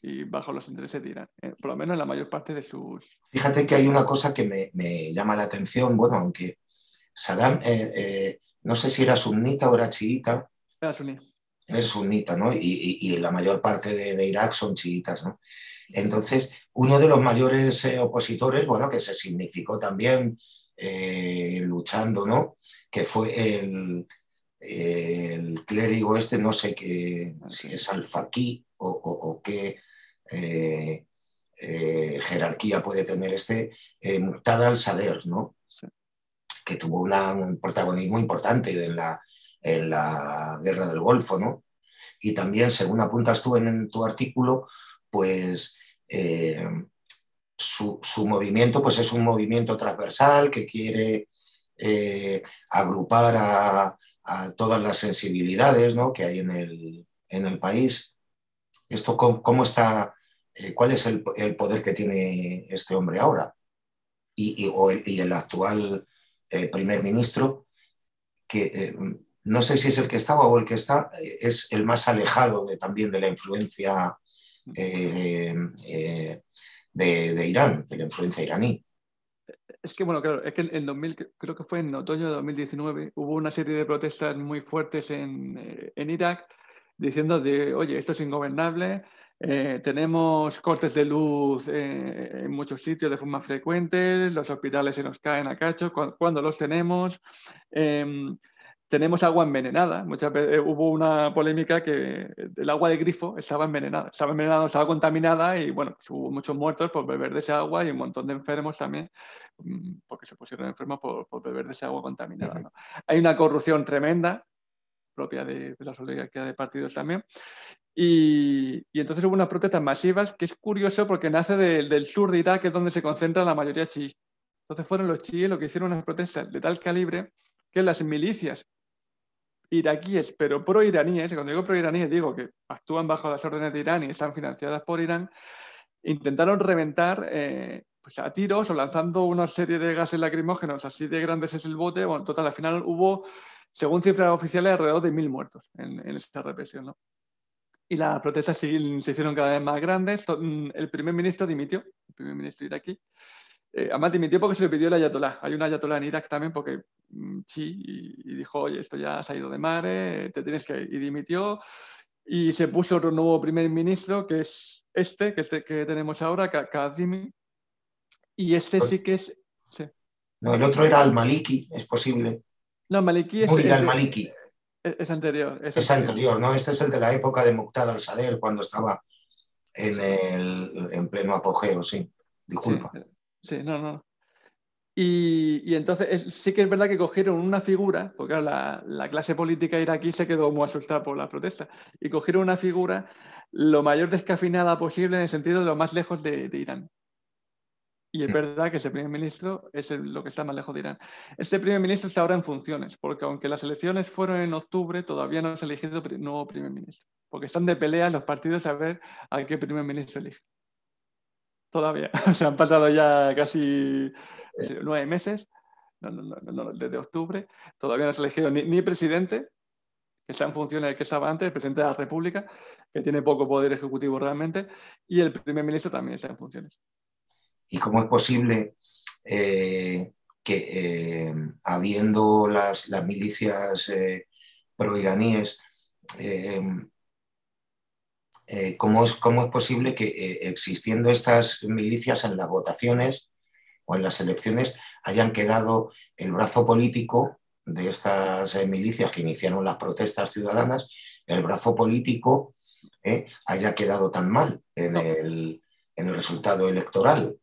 y bajo los intereses de Irán, eh, por lo menos la mayor parte de sus... Fíjate que hay una cosa que me, llama la atención, bueno, aunque Saddam, eh, eh, no sé si era sunnita o era chiita. Era suní. Era sunnita, ¿no? Y, la mayor parte de, Irak son chiitas, ¿no? Entonces, uno de los mayores opositores, bueno, que se significó también luchando, ¿no? Que fue el, el clérigo este, no sé qué, ah, si es Alfaquí o, o qué eh, eh, jerarquía puede tener este eh, Muqtada al-Sader, ¿no? que tuvo un protagonismo importante en la, en la guerra del Golfo. Y también, según apuntas tú en, tu artículo, pues su, movimiento pues es un movimiento transversal que quiere agrupar a, todas las sensibilidades que hay en el, país. ¿Esto cómo, está eh, cuál es el, poder que tiene este hombre ahora y, el, actual eh, primer ministro, que eh, no sé si es el que estaba o el que está, es el más alejado también de la influencia de, Irán, de la influencia iraní. Es que, bueno, claro, es que en 2000, creo que fue en otoño de 2019, hubo una serie de protestas muy fuertes en Irak diciendo de, oye, esto es ingobernable, eh, tenemos cortes de luz eh, en muchos sitios de forma frecuente, los hospitales se nos caen a cacho cuando los tenemos. Em, tenemos agua envenenada. Muchas veces eh, hubo una polémica que el agua de grifo estaba envenenada, estaba envenenada, estaba contaminada y bueno, pues hubo muchos muertos por beber de esa agua y un montón de enfermos también, mm, porque se pusieron enfermos por, por beber de esa agua contaminada. Hay una corrupción tremenda propia de, las la de partidos también. Y, entonces hubo unas protestas masivas, que es curioso porque nace del sur de Irak, que es donde se concentra la mayoría chií. Entonces fueron los chiíes los que hicieron unas protestas de tal calibre que las milicias iraquíes, pero pro proiraníes, cuando digo pro-iraníes digo que actúan bajo las órdenes de Irán y están financiadas por Irán, intentaron reventar eh, pues a tiros o lanzando una serie de gases lacrimógenos, así de grandes es el bote, bueno, total, al final hubo según cifras oficiales, alrededor de mil muertos en, esta represión. ¿no? Y las protestas se, se, hicieron cada vez más grandes. Mm, el primer ministro dimitió, el primer ministro iraquí. Eh, además dimitió porque se le pidió el ayatolá. Hay un ayatolá en Irak también porque mm, sí, y, dijo, oye, esto ya ha ido de madre, te tienes que ir. Y dimitió y se puso otro nuevo primer ministro, que es este, que, este, que tenemos ahora, Kadhimi. Y este sí que es... No, el otro era al-Maliki, es posible. No, Maliki es. Es, anterior. Es, anterior. ¿no? Este es el de la época de Muqtad al-Sader, cuando estaba en, en pleno apogeo, sí. Disculpa. Sí, no, no. Y, entonces sí que es verdad que cogieron una figura, porque la, clase política iraquí se quedó muy asustada por la protesta, y cogieron una figura lo mayor descafinada posible en el sentido de lo más lejos de Irán. Y es hmm. verdad que ese primer ministro es lo que está más lejos de Irán. Este primer ministro está ahora en funciones, porque aunque las elecciones fueron en octubre, todavía no se ha elegido nuevo primer ministro, porque están de pelea los partidos a ver a qué primer ministro elige. Todavía, o sea, han pasado ya casi eh. nueve meses, no, no, no, desde octubre, todavía no se ha elegido ni, presidente, que está en funciones, que estaba antes, el presidente de la República, que tiene poco poder ejecutivo realmente, y el primer ministro también está en funciones y cómo es posible eh, que eh, habiendo las, milicias eh, proiraníes, cómo es, cómo, es, posible que existiendo estas milicias en las votaciones o en las elecciones hayan quedado el brazo político de estas milicias que iniciaron las protestas ciudadanas, el brazo político haya quedado tan mal en el, en el resultado electoral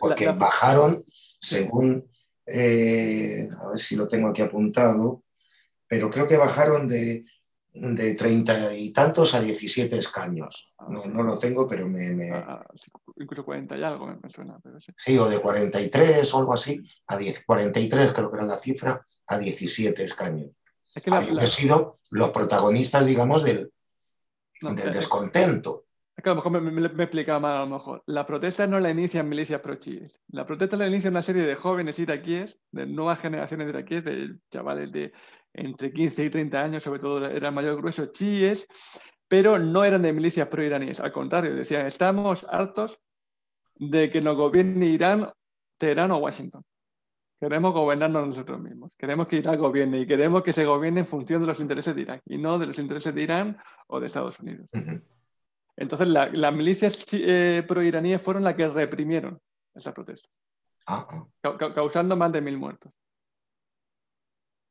porque bajaron según, eh, a ver si lo tengo aquí apuntado, pero creo que bajaron de de treinta y tantos a 17 escaños. Ah, no, lo tengo, pero me... Ah, ah, incluso 40 y algo me, suena. sí. o de 43 o algo así, a 10, 43 creo que era la cifra, a 17 escaños. Es Habían sido los protagonistas, digamos, del, del eh, descontento a lo mejor me, me, he mal, a lo mejor. La protesta no la inician milicias pro chíes La protesta la inicia una serie de jóvenes iraquíes, de nuevas generaciones de iraquíes, de chavales de entre 15 y 30 años, sobre todo eran mayor grueso chiíes, pero no eran de milicias pro-iraníes. Al contrario, decían, estamos hartos de que nos gobierne Irán, Teherán o Washington. Queremos gobernarnos nosotros mismos. Queremos que Irán gobierne y queremos que se gobierne en función de los intereses de Irak y no de los intereses de Irán o de Estados Unidos. Entonces las milicias pro eh, proiraníes fueron las que reprimieron esa protesta, ah, ah. causando más de mil muertos.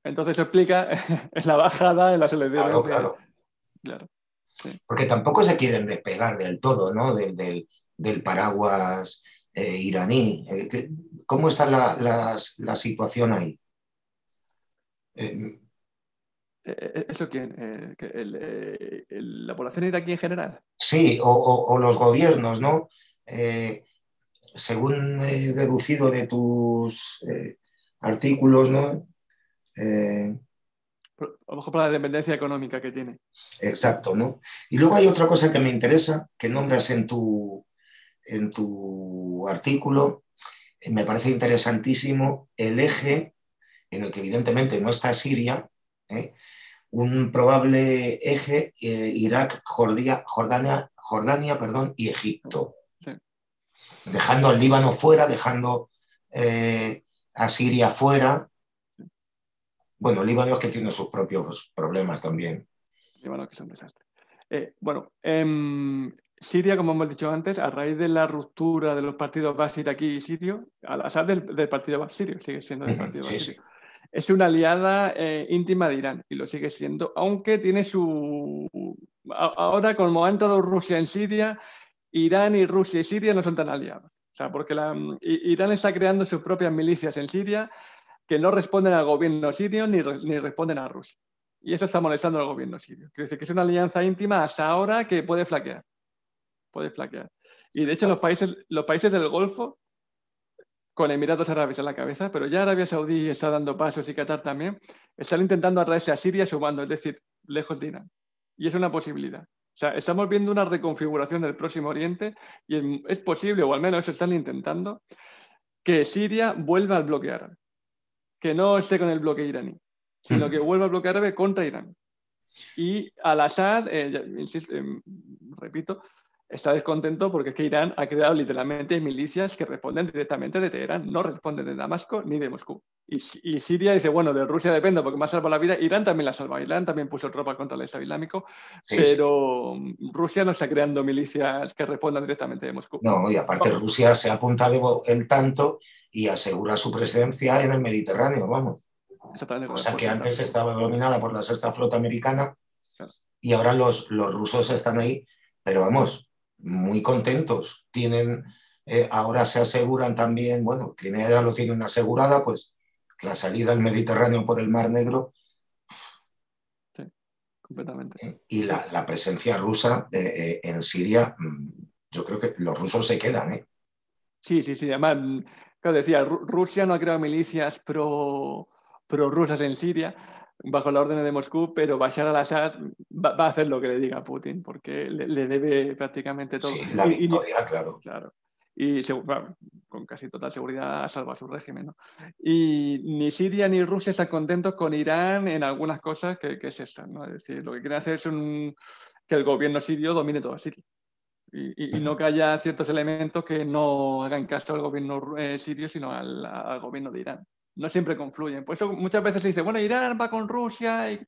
Entonces eso explica la bajada en las elecciones. Claro, claro. Porque tampoco se quieren despegar del todo, ¿no? Del, paraguas eh, iraní. Eh, ¿Cómo está la, situación ahí? Eh, eh, ¿Eso quién? Eh, ¿La población iraquí en general? Sí, o, los gobiernos, ¿no? según he deducido de tus artículos, ¿no? a lo mejor para la dependencia económica que tiene. Exacto, ¿no? Y luego hay otra cosa que me interesa, que nombras en tu, en tu artículo, me parece interesantísimo el eje en el que evidentemente no está Siria, ¿eh? un probable eje eh, Irak, Jordania, Jordania perdón, y Egipto. Dejando al Líbano fuera, dejando eh, a Siria fuera. Bueno, Líbano es que tiene sus propios problemas también. Eh, bueno, em, Siria, como hemos dicho antes, a raíz de la ruptura de los partidos básicos aquí y Sirio, al azar del, del partido Basirio, sigue siendo el partido Basirio es una aliada eh, íntima de Irán y lo sigue siendo, aunque tiene su... Ahora, como han entrado Rusia en Siria, Irán y Rusia y Siria no son tan aliados. O sea, porque mm, Irán está creando sus propias milicias en Siria que no responden al gobierno sirio ni, responden a Rusia. Y eso está molestando al gobierno sirio. Quiere que es una alianza íntima hasta ahora que puede flaquear. Puede flaquear. Y de hecho, los países, los países del Golfo con Emiratos Árabes a la cabeza, pero ya Arabia Saudí está dando pasos y Qatar también, están intentando atraerse a Siria sumando, es decir, lejos de Irán. Y es una posibilidad. O sea, estamos viendo una reconfiguración del Próximo Oriente y es posible, o al menos eso están intentando, que Siria vuelva al bloque árabe, que no esté con el bloque iraní, sino que vuelva al bloque árabe contra Irán. Y al-Assad, eh, insisto, em, repito, está descontento porque es que Irán ha creado literalmente milicias que responden directamente de Teherán, no responden de Damasco ni de Moscú. Y, Siria dice, bueno, de Rusia depende porque me ha salvado la vida. Irán también la salva, Irán también puso tropa contra el Estado Islámico, pero mm, Rusia no está creando milicias que respondan directamente de Moscú. No, y aparte Rusia se ha apuntado el tanto y asegura su presencia en el Mediterráneo, vamos. cosa que antes estaba dominada por la sexta flota americana y ahora los, los rusos están ahí, pero vamos, muy contentos. Tienen, eh, ahora se aseguran también, bueno, Crimea ya lo tienen asegurada, pues la salida al Mediterráneo por el Mar Negro. Sí, completamente. Eh, y la, presencia rusa eh, en Siria, mm, yo creo que los rusos se quedan, ¿eh? Sí, sí, sí. Además, mm, como decía, Rusia no ha creado milicias pro, pro rusas en Siria bajo la orden de Moscú, pero Bashar al-Assad va, a hacer lo que le diga Putin, porque le, debe prácticamente todo. y, claro. claro. Y con casi total seguridad salva su régimen. Y ni Siria ni Rusia están contentos con Irán en algunas cosas que, es esta. ¿no? Es decir, lo que quieren hacer es que el gobierno sirio domine toda Siria. Y, no que haya ciertos elementos que no hagan caso al gobierno eh, sirio, sino al gobierno de Irán no siempre confluyen. Por eso muchas veces se dice, bueno, Irán va con Rusia y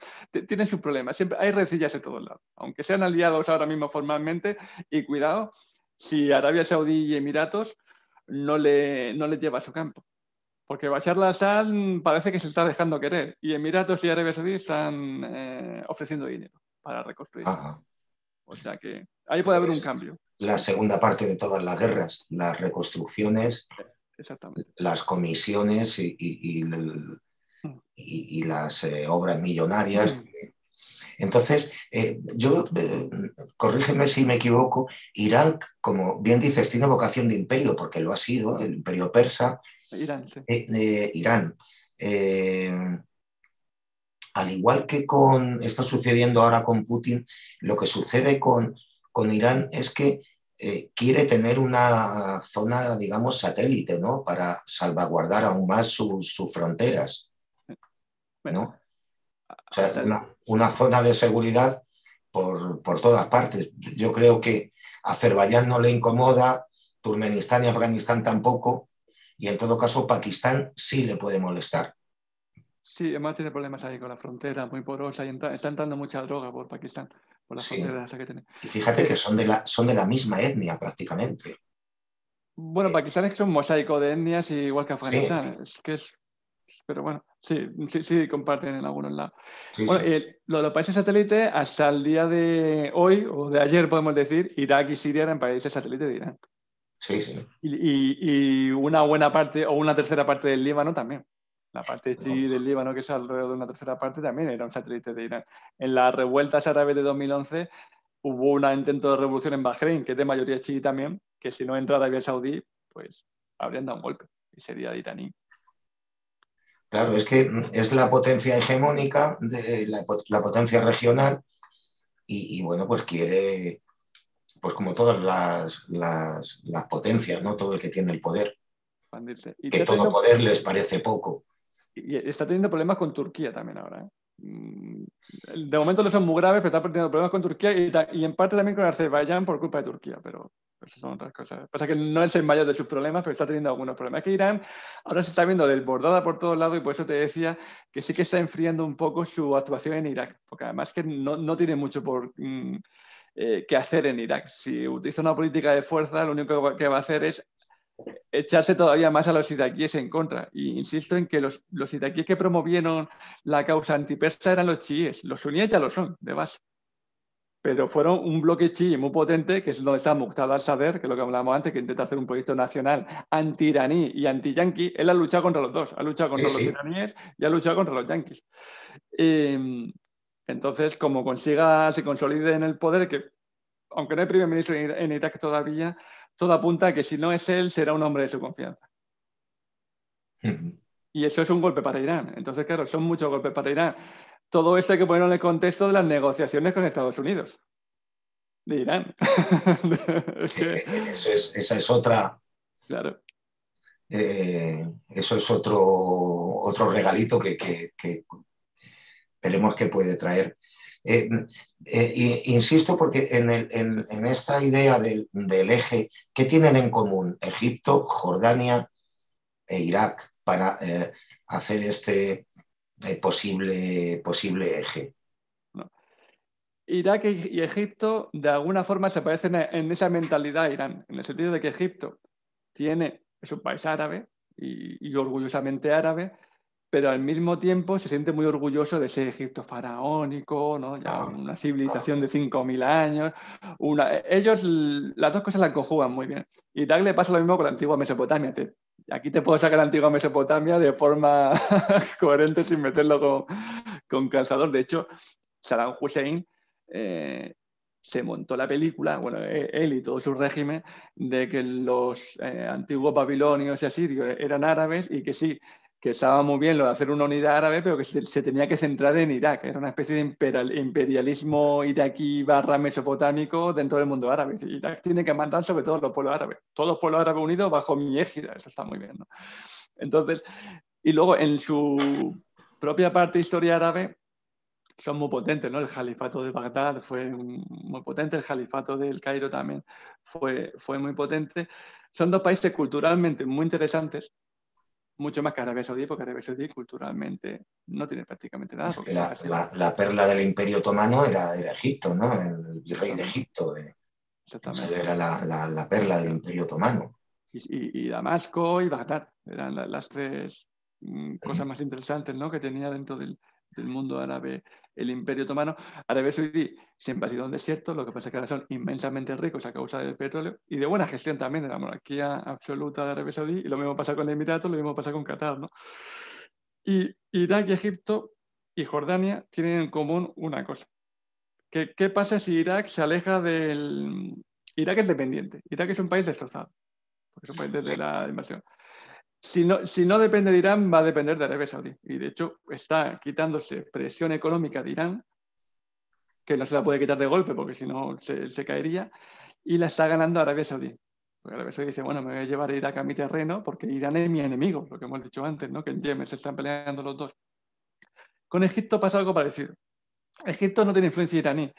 tienen sus problemas. Siempre hay recillas en todos lados, aunque sean aliados ahora mismo formalmente. Y cuidado, si Arabia Saudí y Emiratos no le, no lleva a su campo. Porque Bashar al-Assad parece que se está dejando querer y Emiratos y Arabia Saudí están eh, ofreciendo dinero para reconstruir, O sea que ahí puede haber un cambio. La segunda parte de todas las guerras, las reconstrucciones las comisiones y, y, mm. las eh, obras millonarias. Mm. Entonces, eh, yo, eh, corrígeme si me equivoco, Irán, como bien dices, tiene vocación de imperio, porque lo ha sido, el imperio persa. Irán, sí. Irán. al igual que con, está sucediendo ahora con Putin, lo que sucede con, con Irán es que eh, quiere tener una zona, digamos, satélite, ¿no? Para salvaguardar aún más sus fronteras, ¿no? O sea, una, zona de seguridad por, por, todas partes. Yo creo que Azerbaiyán no le incomoda, Turmenistán y Afganistán tampoco, y en todo caso Pakistán sí le puede molestar. Sí, además tiene problemas ahí con la frontera, muy porosa, y está entrando mucha droga por Pakistán. Y fíjate eh, que son de, la, son de la misma etnia prácticamente. Bueno, eh, Pakistán es que un mosaico de etnias igual que Afganistán. Es que es. Pero bueno, sí, sí, sí comparten en algunos lados. Eh, lo de los países satélite, hasta el día de hoy o de ayer podemos decir, Irak y Siria eran países satélite de Irán. Sí, sí. y una buena parte o una tercera parte del Líbano también la parte chií del Líbano, que es alrededor de una tercera parte, también era un satélite de Irán. En las revueltas árabes de 2011 hubo un intento de revolución en Bahrein, que es de mayoría chií también, que si no entra Arabia Saudí, pues habrían dado un golpe y sería iraní. Claro, es que es la potencia hegemónica, la, potencia regional, y, bueno, pues quiere, pues como todas las, potencias, ¿no? Todo el que tiene el poder. que todo poder les parece poco y está teniendo problemas con Turquía también ahora. ¿eh? Mm, de momento no son muy graves, pero está teniendo problemas con Turquía y, en parte también con Azerbaiyán por culpa de Turquía, pero eso son otras cosas. Pasa que no es el mayor de sus problemas, pero está teniendo algunos problemas. que Irán ahora se está viendo desbordada por todos lados y por eso te decía que sí que está enfriando un poco su actuación en Irak, porque además que no, tiene mucho por... Mm, eh, qué hacer en Irak. Si utiliza una política de fuerza, lo único que va a hacer es echarse todavía más a los iraquíes en contra. Y insisto en que los, los iraquíes que promovieron la causa antipersa eran los chiíes, los suníes ya lo son, de base. Pero fueron un bloque chií muy potente, que es donde está Muqtada al-Sadr, que lo que hablábamos antes, que intenta hacer un proyecto nacional anti-iraní y anti-yanqui. Él ha luchado contra los dos, ha luchado contra los iraníes y ha luchado contra los yanquis. Em, entonces, como consiga, se consolide en el poder, que aunque no hay primer ministro en Irak todavía, todo apunta a que si no es él, será un hombre de su confianza. Hmm. Y eso es un golpe para Irán. Entonces, claro, son muchos golpes para Irán. Todo esto hay que ponerlo en el contexto de las negociaciones con Estados Unidos. De Irán. Eh, esa es otra. Claro. Eh, eso es otro, otro regalito que, esperemos que puede traer. Eh, eh, insisto porque en, esta idea del, eje, ¿qué tienen en común Egipto, Jordania e Irak para eh, hacer este posible, eje? Irak y Egipto de alguna forma se parecen en esa mentalidad Irán, en el sentido de que Egipto tiene, es un país árabe y orgullosamente árabe, pero al mismo tiempo se siente muy orgulloso de ese Egipto faraónico, ¿no? ya ah. una civilización de 5.000 años. Una... E, ellos las dos cosas las conjugan muy bien. Y tal le pasa lo mismo con la antigua Mesopotamia. Aquí te puedo sacar la antigua Mesopotamia de forma coherente sin meterlo con, con calzador. De hecho, Saddam Hussein eh, se montó la película, bueno, e, él y todo su régimen, de que los eh, antiguos babilonios y asirios eran árabes y que sí, estaba muy bien lo de hacer una unidad árabe, pero que se, tenía que centrar en Irak. Era una especie de imperialismo iraquí barra mesopotámico dentro del mundo árabe. Irak tiene que mandar sobre todo los pueblos árabes, todos los pueblos árabes unidos bajo mi égida. Eso está muy bien. Entonces, y luego en su propia parte de historia árabe, son muy potentes, ¿no? El califato de Bagdad fue muy potente, el califato del Cairo también fue, fue muy potente. Son dos países culturalmente muy interesantes, mucho más que Arabia Saudí, porque Arabia Saudí culturalmente no tiene prácticamente nada. La, la, la, perla del Imperio Otomano era, Egipto, ¿no? El rey de Egipto. Exactamente. Era la, perla del Imperio Otomano. Y, Damasco y Bagdad eran las tres mm, cosas más interesantes ¿no? que tenía dentro del, del mundo árabe, el imperio otomano. Arabia Saudí siempre ha sido un desierto, lo que pasa es que ahora son inmensamente ricos a causa del petróleo y de buena gestión también de la monarquía absoluta de Arabia Saudí, y lo mismo pasa con el Emirato, lo mismo pasa con Qatar. ¿no? Y Irak y Egipto y Jordania tienen en común una cosa. ¿Qué, qué pasa si Irak se aleja del... Irak es dependiente, Irak es un país destrozado, porque es un país desde la invasión. Si no, depende de Irán, va a depender de Arabia Saudí. Y de hecho, está quitándose presión económica de Irán, que no se la puede quitar de golpe porque si no se, caería, y la está ganando Arabia Saudí. Porque Arabia Saudí dice, bueno, me voy a llevar a Irak a mi terreno porque Irán es mi enemigo, lo que hemos dicho antes, ¿no? que en Yemen se están peleando los dos. Con Egipto pasa algo parecido. Egipto no tiene influencia iraní,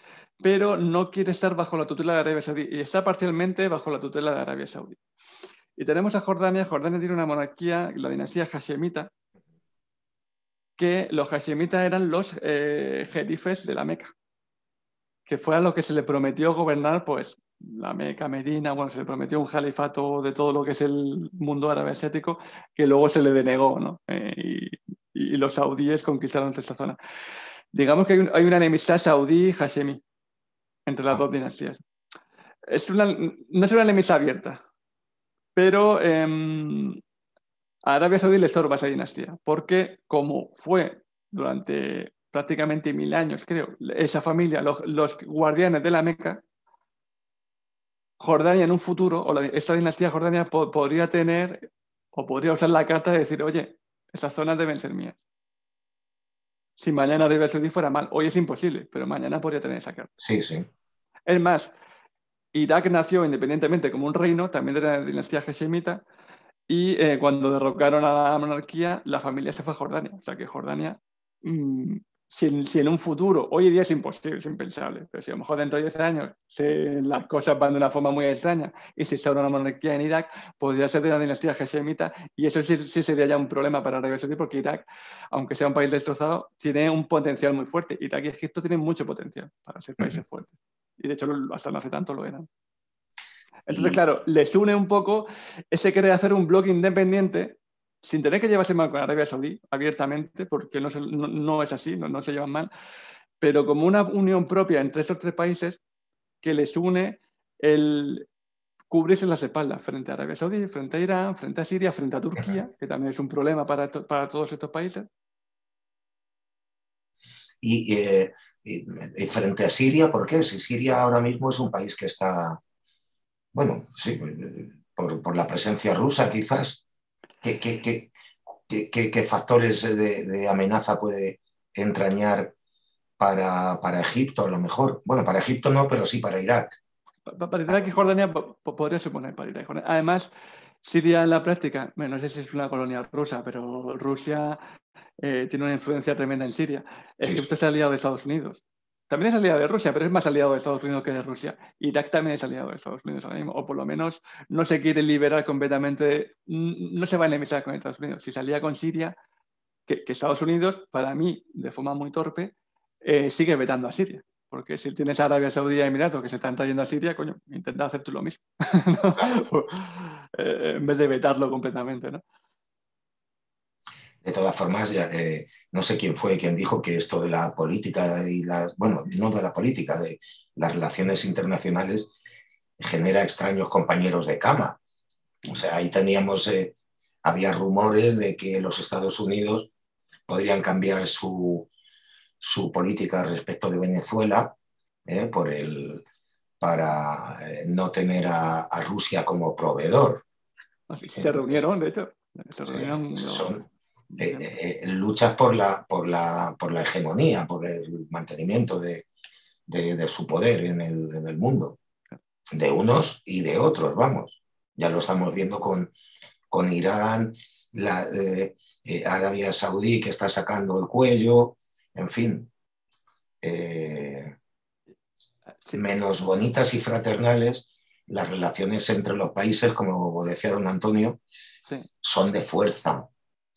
pero no quiere estar bajo la tutela de Arabia Saudí y está parcialmente bajo la tutela de Arabia Saudí. Y tenemos a Jordania. Jordania tiene una monarquía, la dinastía hashemita, que los hashemitas eran los eh, de la Meca, que fue a lo que se le prometió gobernar, pues la Meca, Medina, bueno, se le prometió un califato de todo lo que es el mundo árabe asiático, que luego se le denegó, ¿no? Eh, y, los saudíes conquistaron esta zona. Digamos que hay, una enemistad saudí-hashemí entre las dos ah. dinastías. Es no es una enemistad abierta, pero em, Arabia Saudí le estorba esa dinastía, porque como fue durante prácticamente mil años, creo, esa familia, los, guardianes de la Meca, Jordania en un futuro, o esta dinastía Jordania podría tener o podría usar la carta de decir, oye, esas zonas deben ser mías. Si mañana Arabia Saudí fuera mal, hoy es imposible, pero mañana podría tener esa carta. Sí, sí. Es más, Irak nació independientemente como un reino, también de la dinastía hashemita, y eh, cuando derrocaron a la monarquía, la familia se fue a Jordania. O sea que Jordania, mm, si, en, un futuro, hoy en día es imposible, es impensable, pero si a lo mejor dentro de 10 años las cosas van de una forma muy extraña y se instaura una monarquía en Irak, podría ser de la dinastía hashemita, y eso sí, sería ya un problema para Arabia porque Irak, aunque sea un país destrozado, tiene un potencial muy fuerte. Irak y Egipto tienen mucho potencial para ser países fuertes. Y de hecho, hasta no hace tanto lo eran. Entonces, claro, les une un poco ese querer hacer un blog independiente sin tener que llevarse mal con Arabia Saudí abiertamente, porque no, es así, no, se llevan mal, pero como una unión propia entre esos tres países que les une el cubrirse las espaldas frente a Arabia Saudí, frente a Irán, frente a Siria, frente a Turquía, que también es un problema para, todos estos países. Y eh, y frente a Siria, ¿por qué? Si Siria ahora mismo es un país que está, bueno, sí, por, la presencia rusa quizás, ¿qué, qué, factores de, amenaza puede entrañar para, para, Egipto a lo mejor? Bueno, para Egipto no, pero sí para Irak. Para Irak y Jordania podría suponer para Irak. Además, Siria en la práctica, bueno, no sé si es una colonia rusa, pero Rusia eh, tiene una influencia tremenda en Siria. Egipto es aliado de Estados Unidos. También es aliado de Rusia, pero es más aliado de Estados Unidos que de Rusia. Irak también es aliado de Estados Unidos ahora mismo, o por lo menos no se quiere liberar completamente, no se va a enemizar con Estados Unidos. Si salía con Siria, que, Estados Unidos, para mí, de forma muy torpe, eh, sigue vetando a Siria. Porque si tienes Arabia Saudí y Emiratos que se están trayendo a Siria, coño, intenta hacer tú lo mismo. Eh, en vez de vetarlo completamente, ¿no? De todas formas, ya, no sé quién fue quien dijo que esto de la política y las bueno, no de la política, de las relaciones internacionales genera extraños compañeros de cama. O sea, ahí teníamos, eh, había rumores de que los Estados Unidos podrían cambiar su, política respecto de Venezuela eh, por el para eh, no tener a, Rusia como proveedor. se reunieron, de hecho. son eh, eh, luchas por la, la, por la hegemonía, por el mantenimiento de, su poder en el, mundo, de unos y de otros, vamos. Ya lo estamos viendo con, con Irán, la, Arabia Saudí que está sacando el cuello, en fin menos bonitas y fraternales, las relaciones entre los países, como decía don Antonio, son de fuerza,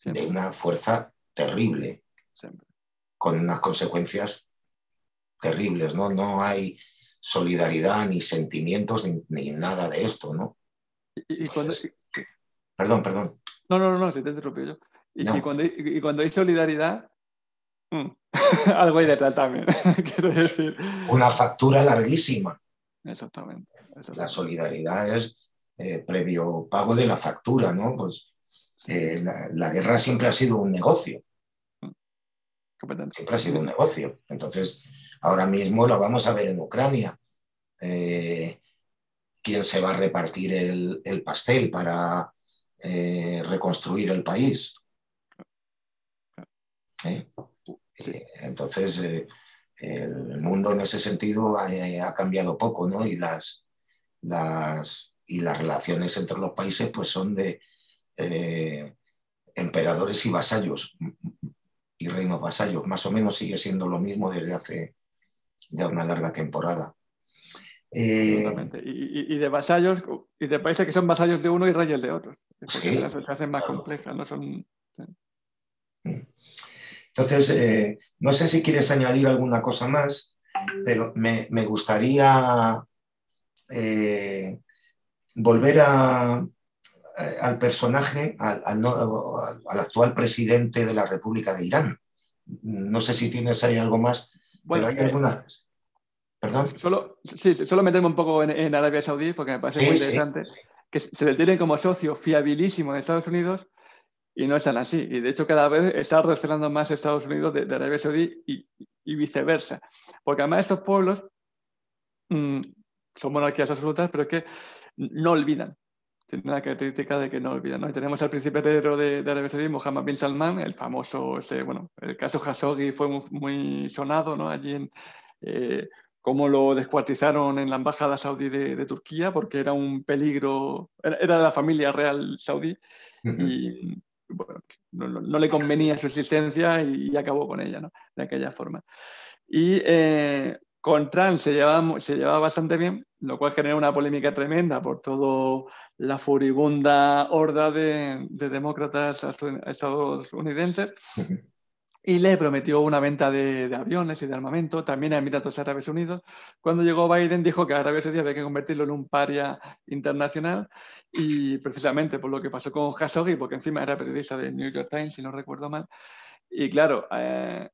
de una fuerza terrible, con unas consecuencias terribles, ¿no? No hay solidaridad ni sentimientos ni, nada de esto, ¿no? perdón, perdón. No, no, no, no, si te interrumpí yo. y, cuando, hay solidaridad, mm, Algo hay detrás también, quiero decir. Una factura larguísima. Exactamente. La solidaridad es eh, previo pago de la factura, ¿no? Pues eh, la, guerra siempre ha sido un negocio. Mm. Siempre ha sido un negocio. Entonces, ahora mismo lo vamos a ver en Ucrania. Eh, ¿Quién se va a repartir el, pastel para reconstruir el país? Entonces, eh, el mundo en ese sentido ha, eh, cambiado poco, ¿no? Y las, y las relaciones entre los países pues son de eh, emperadores y vasallos y reinos vasallos. Más o menos sigue siendo lo mismo desde hace ya una larga temporada. y, de vasallos, y de países que son vasallos de uno y reyes de otro. Sí, se hacen más complejas, no son... Mm. Entonces, eh, no sé si quieres añadir alguna cosa más, pero me, gustaría eh, volver eh, al personaje, al, actual presidente de la República de Irán. No sé si tienes ahí algo más, pero hay algunas. Perdón. Solo, sí, solo meterme un poco en, Arabia Saudí porque me parece muy interesante. Que se le tiene como socio fiabilísimo en Estados Unidos, y no están así. Y de hecho cada vez está reaccionando más Estados Unidos de, Arabia Saudí y, viceversa. Porque además estos pueblos mm, son monarquías absolutas, pero es que no olvidan. Tienen la característica de que no olvidan. tenemos al príncipe heredero de, Arabia Saudí, Mohammed bin Salman, el famoso, este, bueno, el caso Khashoggi fue muy, sonado ¿no? allí en... Eh, cómo lo descuartizaron en la embajada saudí de, Turquía porque era un peligro, era, de la familia real saudí y, no, le convenía su existencia y, acabó con ella, De aquella forma. Y eh, con Trump se llevaba, se llevaba bastante bien, lo cual generó una polémica tremenda por toda la furibunda horda de, demócratas estadounidenses y le prometió una venta de, aviones y de armamento también a Emiratos Árabes Unidos. Cuando llegó Biden dijo que Arabia Saudí había que convertirlo en un paria internacional y precisamente por lo que pasó con Khashoggi, porque encima era periodista de New York Times, si no recuerdo mal. Y claro, eh,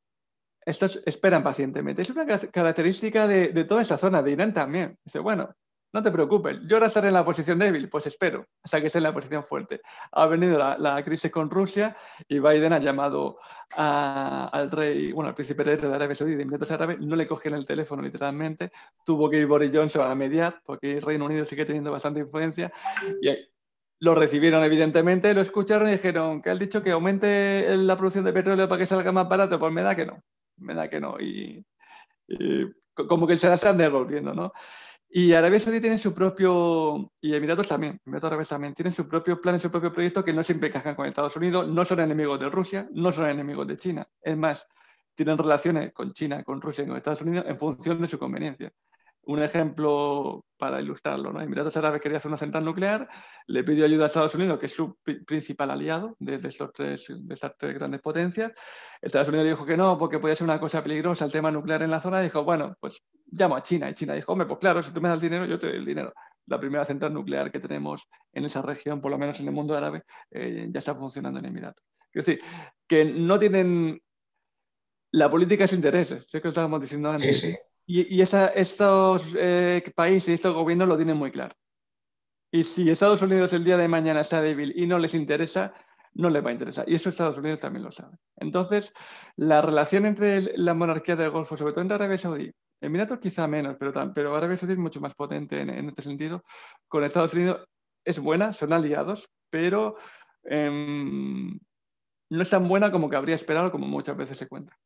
estos esperan pacientemente. Es una característica de, de, toda esa zona, de Irán también. Dice, bueno, no te preocupes, yo ahora estaré en la posición débil, pues espero hasta que esté en la posición fuerte. Ha venido la, crisis con Rusia y Biden ha llamado al rey, bueno, al príncipe rey de Arabia Saudita y Emiratos Árabes, no le cogen el teléfono literalmente, tuvo que ir Boris Johnson a mediar, porque el Reino Unido sigue teniendo bastante influencia, y lo recibieron evidentemente, lo escucharon y dijeron que han dicho que aumente la producción de petróleo para que salga más barato, pues me da que no, me da que no, y, y como que se la están devolviendo, ¿no? Y Arabia Saudí tiene su propio, y Emiratos también, Emiratos también, tienen su propio plan, su propio proyecto que no siempre encajan con Estados Unidos, no son enemigos de Rusia, no son enemigos de China. Es más, tienen relaciones con China, con Rusia y con Estados Unidos en función de su conveniencia un ejemplo para ilustrarlo. ¿no? Emiratos Árabes quería hacer una central nuclear, le pidió ayuda a Estados Unidos, que es su principal aliado de, tres, de estas tres grandes potencias. Estados Unidos dijo que no, porque podía ser una cosa peligrosa el tema nuclear en la zona. dijo, bueno, pues llamo a China. Y China dijo, hombre, pues claro, si tú me das el dinero, yo te doy el dinero. La primera central nuclear que tenemos en esa región, por lo menos en el mundo árabe, eh, ya está funcionando en Emiratos. Es decir, que no tienen la política es intereses, ¿eh? que estábamos diciendo Sí, sí. Y, esa, estos eh, países, estos gobiernos lo tienen muy claro. Y si Estados Unidos el día de mañana está débil y no les interesa, no les va a interesar. Y eso Estados Unidos también lo sabe. Entonces, la relación entre la monarquía del Golfo, sobre todo en Arabia Saudí, Emiratos quizá menos, pero, Arabia Saudí es mucho más potente en, este sentido, con Estados Unidos es buena, son aliados, pero em, no es tan buena como que habría esperado, como muchas veces se cuenta.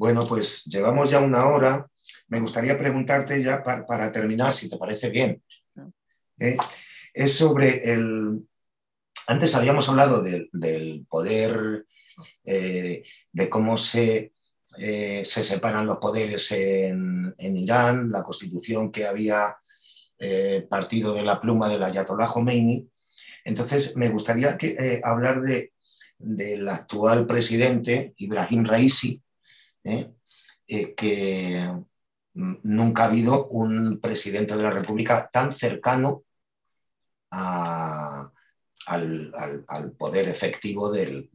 Bueno, pues llevamos ya una hora. Me gustaría preguntarte ya para, terminar, si te parece bien. Eh, es sobre el... Antes habíamos hablado del poder, eh, de cómo se, eh, se, separan los poderes en, Irán, la constitución que había partido de la pluma de la Ayatollah Khomeini. Entonces, me gustaría que, hablar de, del actual presidente, Ibrahim Raisi, ¿eh? Eh, que mm, nunca ha habido un presidente de la República tan cercano al, poder efectivo de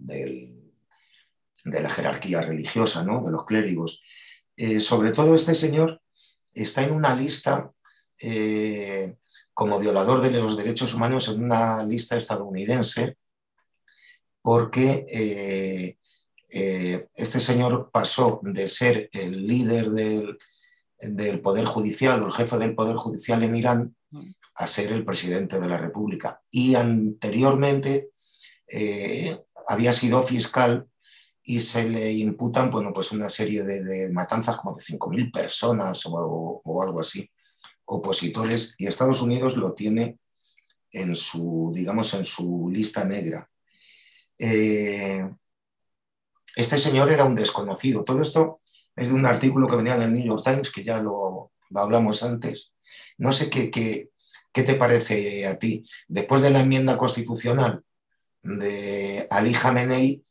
la jerarquía religiosa, de los clérigos. Eh, sobre todo este señor está en una lista como violador de los derechos humanos, en una lista estadounidense, porque eh, este señor pasó de ser el líder del, Poder Judicial o el jefe del Poder Judicial en Irán mm. a ser el presidente de la República. Y anteriormente eh, había sido fiscal y se le imputan bueno, pues una serie de, matanzas como de 5.000 personas o, algo así, opositores, y Estados Unidos lo tiene en su, digamos, en su lista negra. Eh, este señor era un desconocido. Todo esto es de un artículo que venía en el New York Times, que ya lo, hablamos antes. No sé qué, qué, te parece a ti. Después de la enmienda constitucional de Ali Jamenei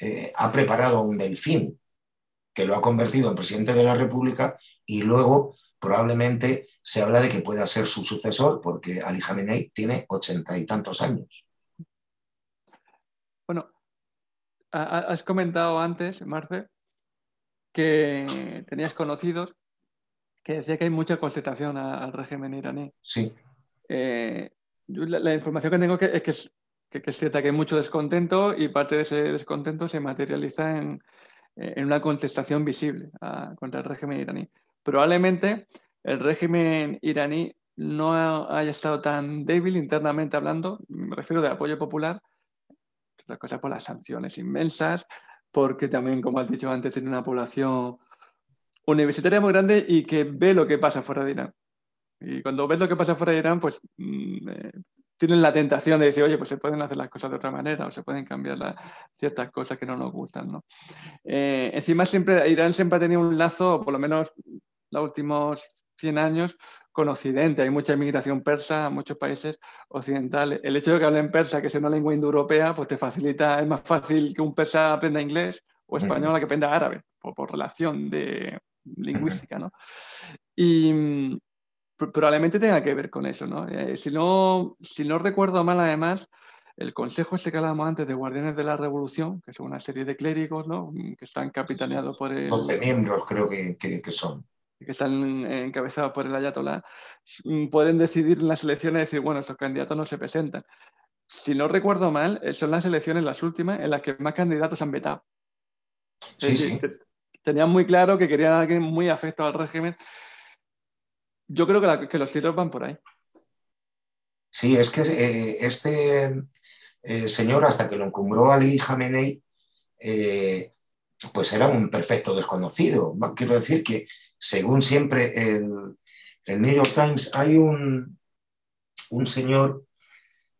eh, ha preparado un delfín que lo ha convertido en presidente de la República y luego probablemente se habla de que pueda ser su sucesor porque Ali Jamenei tiene ochenta y tantos años. Bueno, has comentado antes, Marce, que tenías conocidos que decía que hay mucha constatación al régimen iraní. Sí. Eh, la, información que tengo es, que, es, que, que, cierta que hay mucho descontento y parte de ese descontento se materializa en, eh, una contestación visible contra el régimen iraní. Probablemente el régimen iraní no haya estado tan débil internamente hablando, me refiero de apoyo popular, la por las sanciones inmensas, porque también, como has dicho antes, tiene una población universitaria muy grande y que ve lo que pasa fuera de Irán. Y cuando ves lo que pasa fuera de Irán, pues mm, eh, tienen la tentación de decir, oye, pues se pueden hacer las cosas de otra manera o se pueden cambiar ciertas cosas que no nos gustan. ¿no? Eh, encima, siempre, Irán siempre ha tenido un lazo, por lo menos los últimos 100 años, con Occidente. Hay mucha inmigración persa a muchos países occidentales. El hecho de que hablen persa, que sea una lengua indoeuropea, pues te facilita, es más fácil que un persa aprenda inglés o español a que aprenda árabe, por, relación de lingüística, ¿no? Y probablemente tenga que ver con eso, ¿no? Eh, si ¿no? Si no recuerdo mal, además, el consejo ese que hablábamos antes de Guardianes de la Revolución, que son una serie de clérigos, ¿no? Mm, que están capitaneados por... El... 12 miembros creo que, que, que son que están encabezados por el ayatolá, mm, pueden decidir en las elecciones decir, bueno, estos candidatos no se presentan. Si no recuerdo mal, eh, son las elecciones, las últimas, en las que más candidatos han vetado. Sí, sí. Tenían muy claro que querían a muy afecto al régimen. Yo creo que, los tiros van por ahí. Sí, es que eh, este eh, señor, hasta que lo encumbró Ali Jamenei, pues era un perfecto desconocido. Quiero decir que según siempre el, el New York Times, hay un, un señor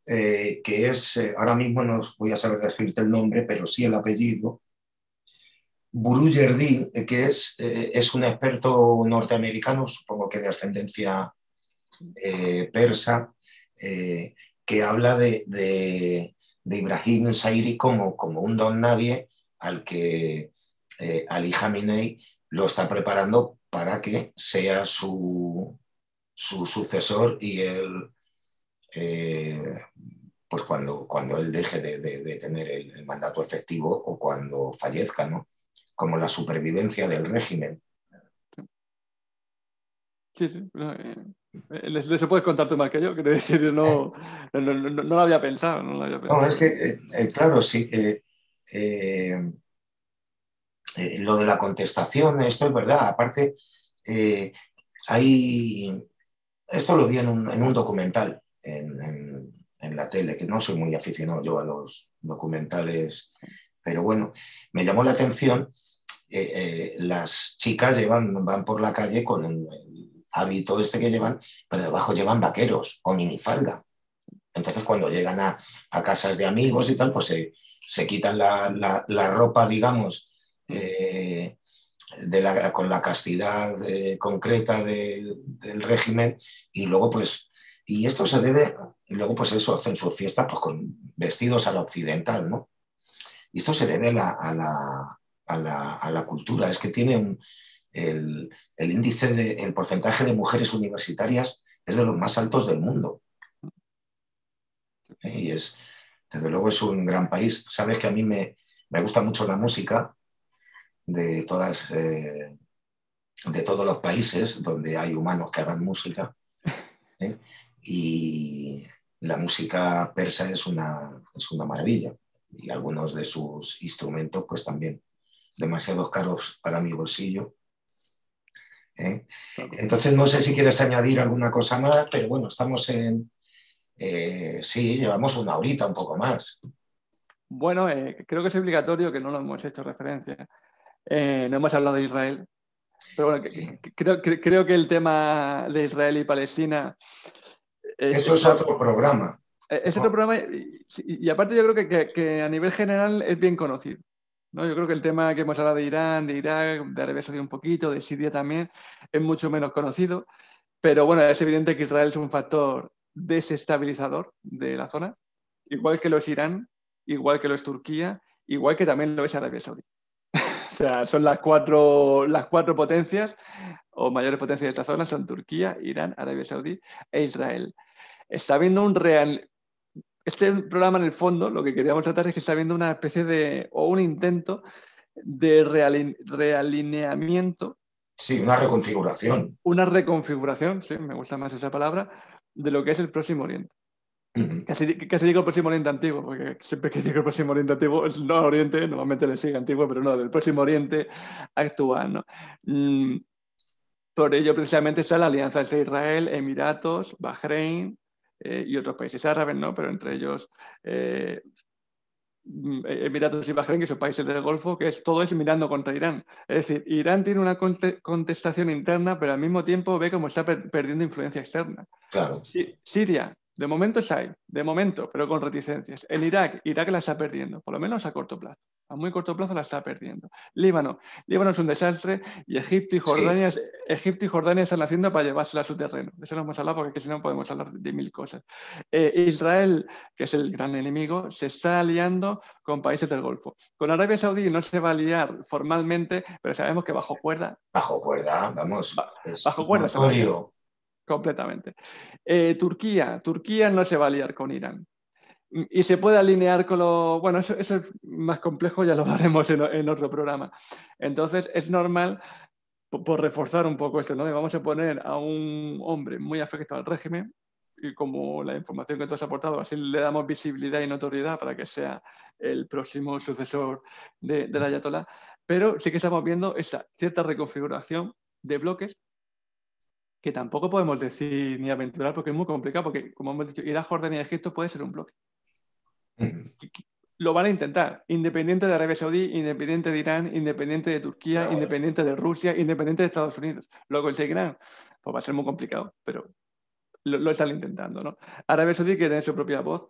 eh, que es, eh, ahora mismo no voy a saber decirte el nombre, pero sí el apellido, Burujerdin eh, que es, es un experto norteamericano, supongo que de ascendencia persa, que habla de, Ibrahim Sairi como, como un don nadie al que Ali Jamenei lo está preparando para que sea su, sucesor y él, eh, pues cuando, cuando él deje de, tener el, mandato efectivo o cuando fallezca, ¿no? Como la supervivencia del régimen. Sí, sí. Eh, eh, les, puedes contar más que yo, que no, no, no, lo había pensado. No, es que, claro, sí. Eh, lo de la contestación, esto es verdad. Aparte, eh, hay. Esto lo vi en un, documental en, la tele, que no soy muy aficionado yo a los documentales, pero bueno, me llamó la atención. Eh, las chicas llevan, van por la calle con el hábito este que llevan, pero debajo llevan vaqueros o minifalda. Entonces, cuando llegan a, casas de amigos y tal, pues se, quitan la ropa, digamos, eh, de con la castidad eh, concreta del, régimen y luego pues, y esto se debe, y luego pues eso, hacen su fiesta pues con vestidos a la occidental, ¿no? Y esto se debe a, la, a, la, cultura, es que tiene el, índice, de, el porcentaje de mujeres universitarias es de los más altos del mundo. ¿Eh? Y es, desde luego es un gran país. Sabes que a mí me, me gusta mucho la música de, todas, eh, de todos los países donde hay humanos que hagan música. ¿eh? Y la música persa es una, es una maravilla. Y algunos de sus instrumentos, pues también demasiados caros para mi bolsillo. ¿eh? Entonces, no sé si quieres añadir alguna cosa más, pero bueno, estamos en... sí, llevamos una horita, un poco más. Bueno, creo que es obligatorio que no lo hemos hecho referencia. Eh, no hemos hablado de Israel, pero bueno, creo, que, creo, que el tema de Israel y Palestina... Es, es otro programa. Eh, otro programa y, aparte yo creo que, a nivel general es bien conocido. ¿no? Yo creo que el tema que hemos hablado de Irán, de Irak, de Arabia Saudí un poquito, de Siria también, es mucho menos conocido. Pero bueno, es evidente que Israel es un factor desestabilizador de la zona, igual que lo es Irán, igual que lo es Turquía, igual que también lo es Arabia Saudí sea, son las cuatro, las cuatro potencias o mayores potencias de esta zona, son Turquía, Irán, Arabia Saudí e Israel. Está habiendo un real... Este programa en el fondo lo que queríamos tratar es que está habiendo una especie de, o un intento de realineamiento. Sí, una reconfiguración. Una reconfiguración, sí, me gusta más esa palabra, de lo que es el Próximo Oriente. Casi, digo el próximo Oriente Antiguo, porque siempre que digo el próximo Oriente Antiguo, no Oriente, normalmente le sigue antiguo, pero no, del próximo Oriente actual. Mm, por ello, precisamente, está la alianza entre Israel, Emiratos, Bahrein eh, y otros países árabes, pero entre ellos eh, mm, Emiratos y Bahrein, que son países del Golfo, que es, todo es mirando contra Irán. Es decir, Irán tiene una contestación interna, pero al mismo tiempo ve cómo está perdiendo influencia externa. Siria de momento es ahí, de momento, pero con reticencias. En Irak, Irak la está perdiendo, por lo menos a corto plazo. A muy corto plazo la está perdiendo. Líbano, Líbano es un desastre y Egipto y Jordania, y están haciendo para llevársela a su terreno. De eso no hemos hablado porque si no podemos hablar de mil cosas. Eh, Israel, que es el gran enemigo, se está aliando con países del Golfo. Con Arabia Saudí no se va a aliar formalmente, pero sabemos que bajo cuerda. Bajo cuerda, vamos. bajo cuerda, se completamente. Eh, Turquía, Turquía no se va a liar con Irán. Mm, y se puede alinear con lo... Bueno, eso, es más complejo, ya lo haremos en, otro programa. Entonces, es normal por, reforzar un poco esto, ¿no? Vamos a poner a un hombre muy afecto al régimen y como la información que tú has aportado, así le damos visibilidad y notoriedad para que sea el próximo sucesor de, de la Ayatollah, pero sí que estamos viendo esa cierta reconfiguración de bloques que tampoco podemos decir ni aventurar porque es muy complicado, porque como hemos dicho, ir Jordania y Egipto puede ser un bloque. Lo van a intentar, independiente de Arabia Saudí, independiente de Irán, independiente de Turquía, independiente de Rusia, independiente de Estados Unidos. luego el conseguirán. Pues va a ser muy complicado, pero lo, están intentando. ¿no? Arabia Saudí quiere tener su propia voz.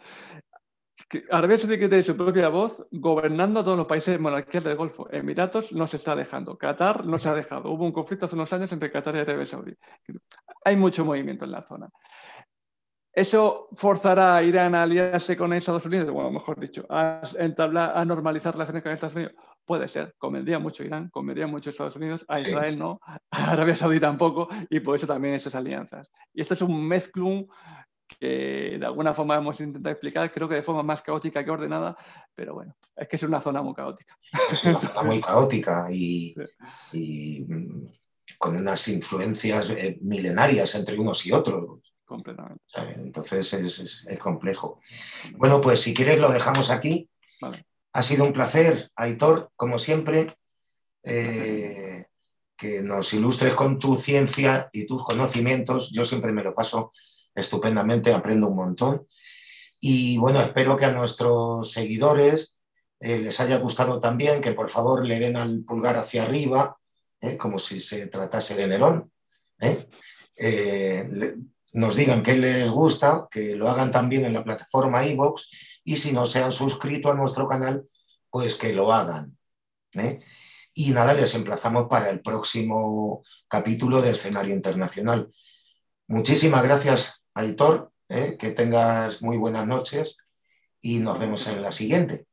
Arabia Saudí tiene su propia voz, gobernando a todos los países de monarquías del Golfo. Emiratos no se está dejando, Qatar no se ha dejado. Hubo un conflicto hace unos años entre Qatar y Arabia Saudí. Hay mucho movimiento en la zona. ¿Eso forzará a Irán a aliarse con Estados Unidos? Bueno, mejor dicho, a, entablar, a normalizar relaciones con Estados Unidos. Puede ser, convendría mucho Irán, convendría mucho Estados Unidos, a Israel no, a Arabia Saudí tampoco, y por eso también esas alianzas. Y esto es un mezclum que de alguna forma hemos intentado explicar, creo que de forma más caótica que ordenada, pero bueno, es que es una zona muy caótica. Es una zona muy caótica y, mm, con unas influencias eh, milenarias entre unos y otros. Completamente. Entonces es, complejo. Bueno, pues si quieres lo dejamos aquí. Ha sido un placer, Aitor, como siempre, eh, que nos ilustres con tu ciencia y tus conocimientos. Yo siempre me lo paso estupendamente, aprendo un montón. Y bueno, espero que a nuestros seguidores eh, les haya gustado también, que por favor le den al pulgar hacia arriba, eh, como si se tratase de Nerón. Eh. nos digan qué les gusta, que lo hagan también en la plataforma iVoox y si no se han suscrito a nuestro canal, pues que lo hagan. Y nada, les emplazamos para el próximo capítulo de Escenario Internacional. Muchísimas gracias Aitor, ¿eh? que tengas muy buenas noches y nos vemos en la siguiente.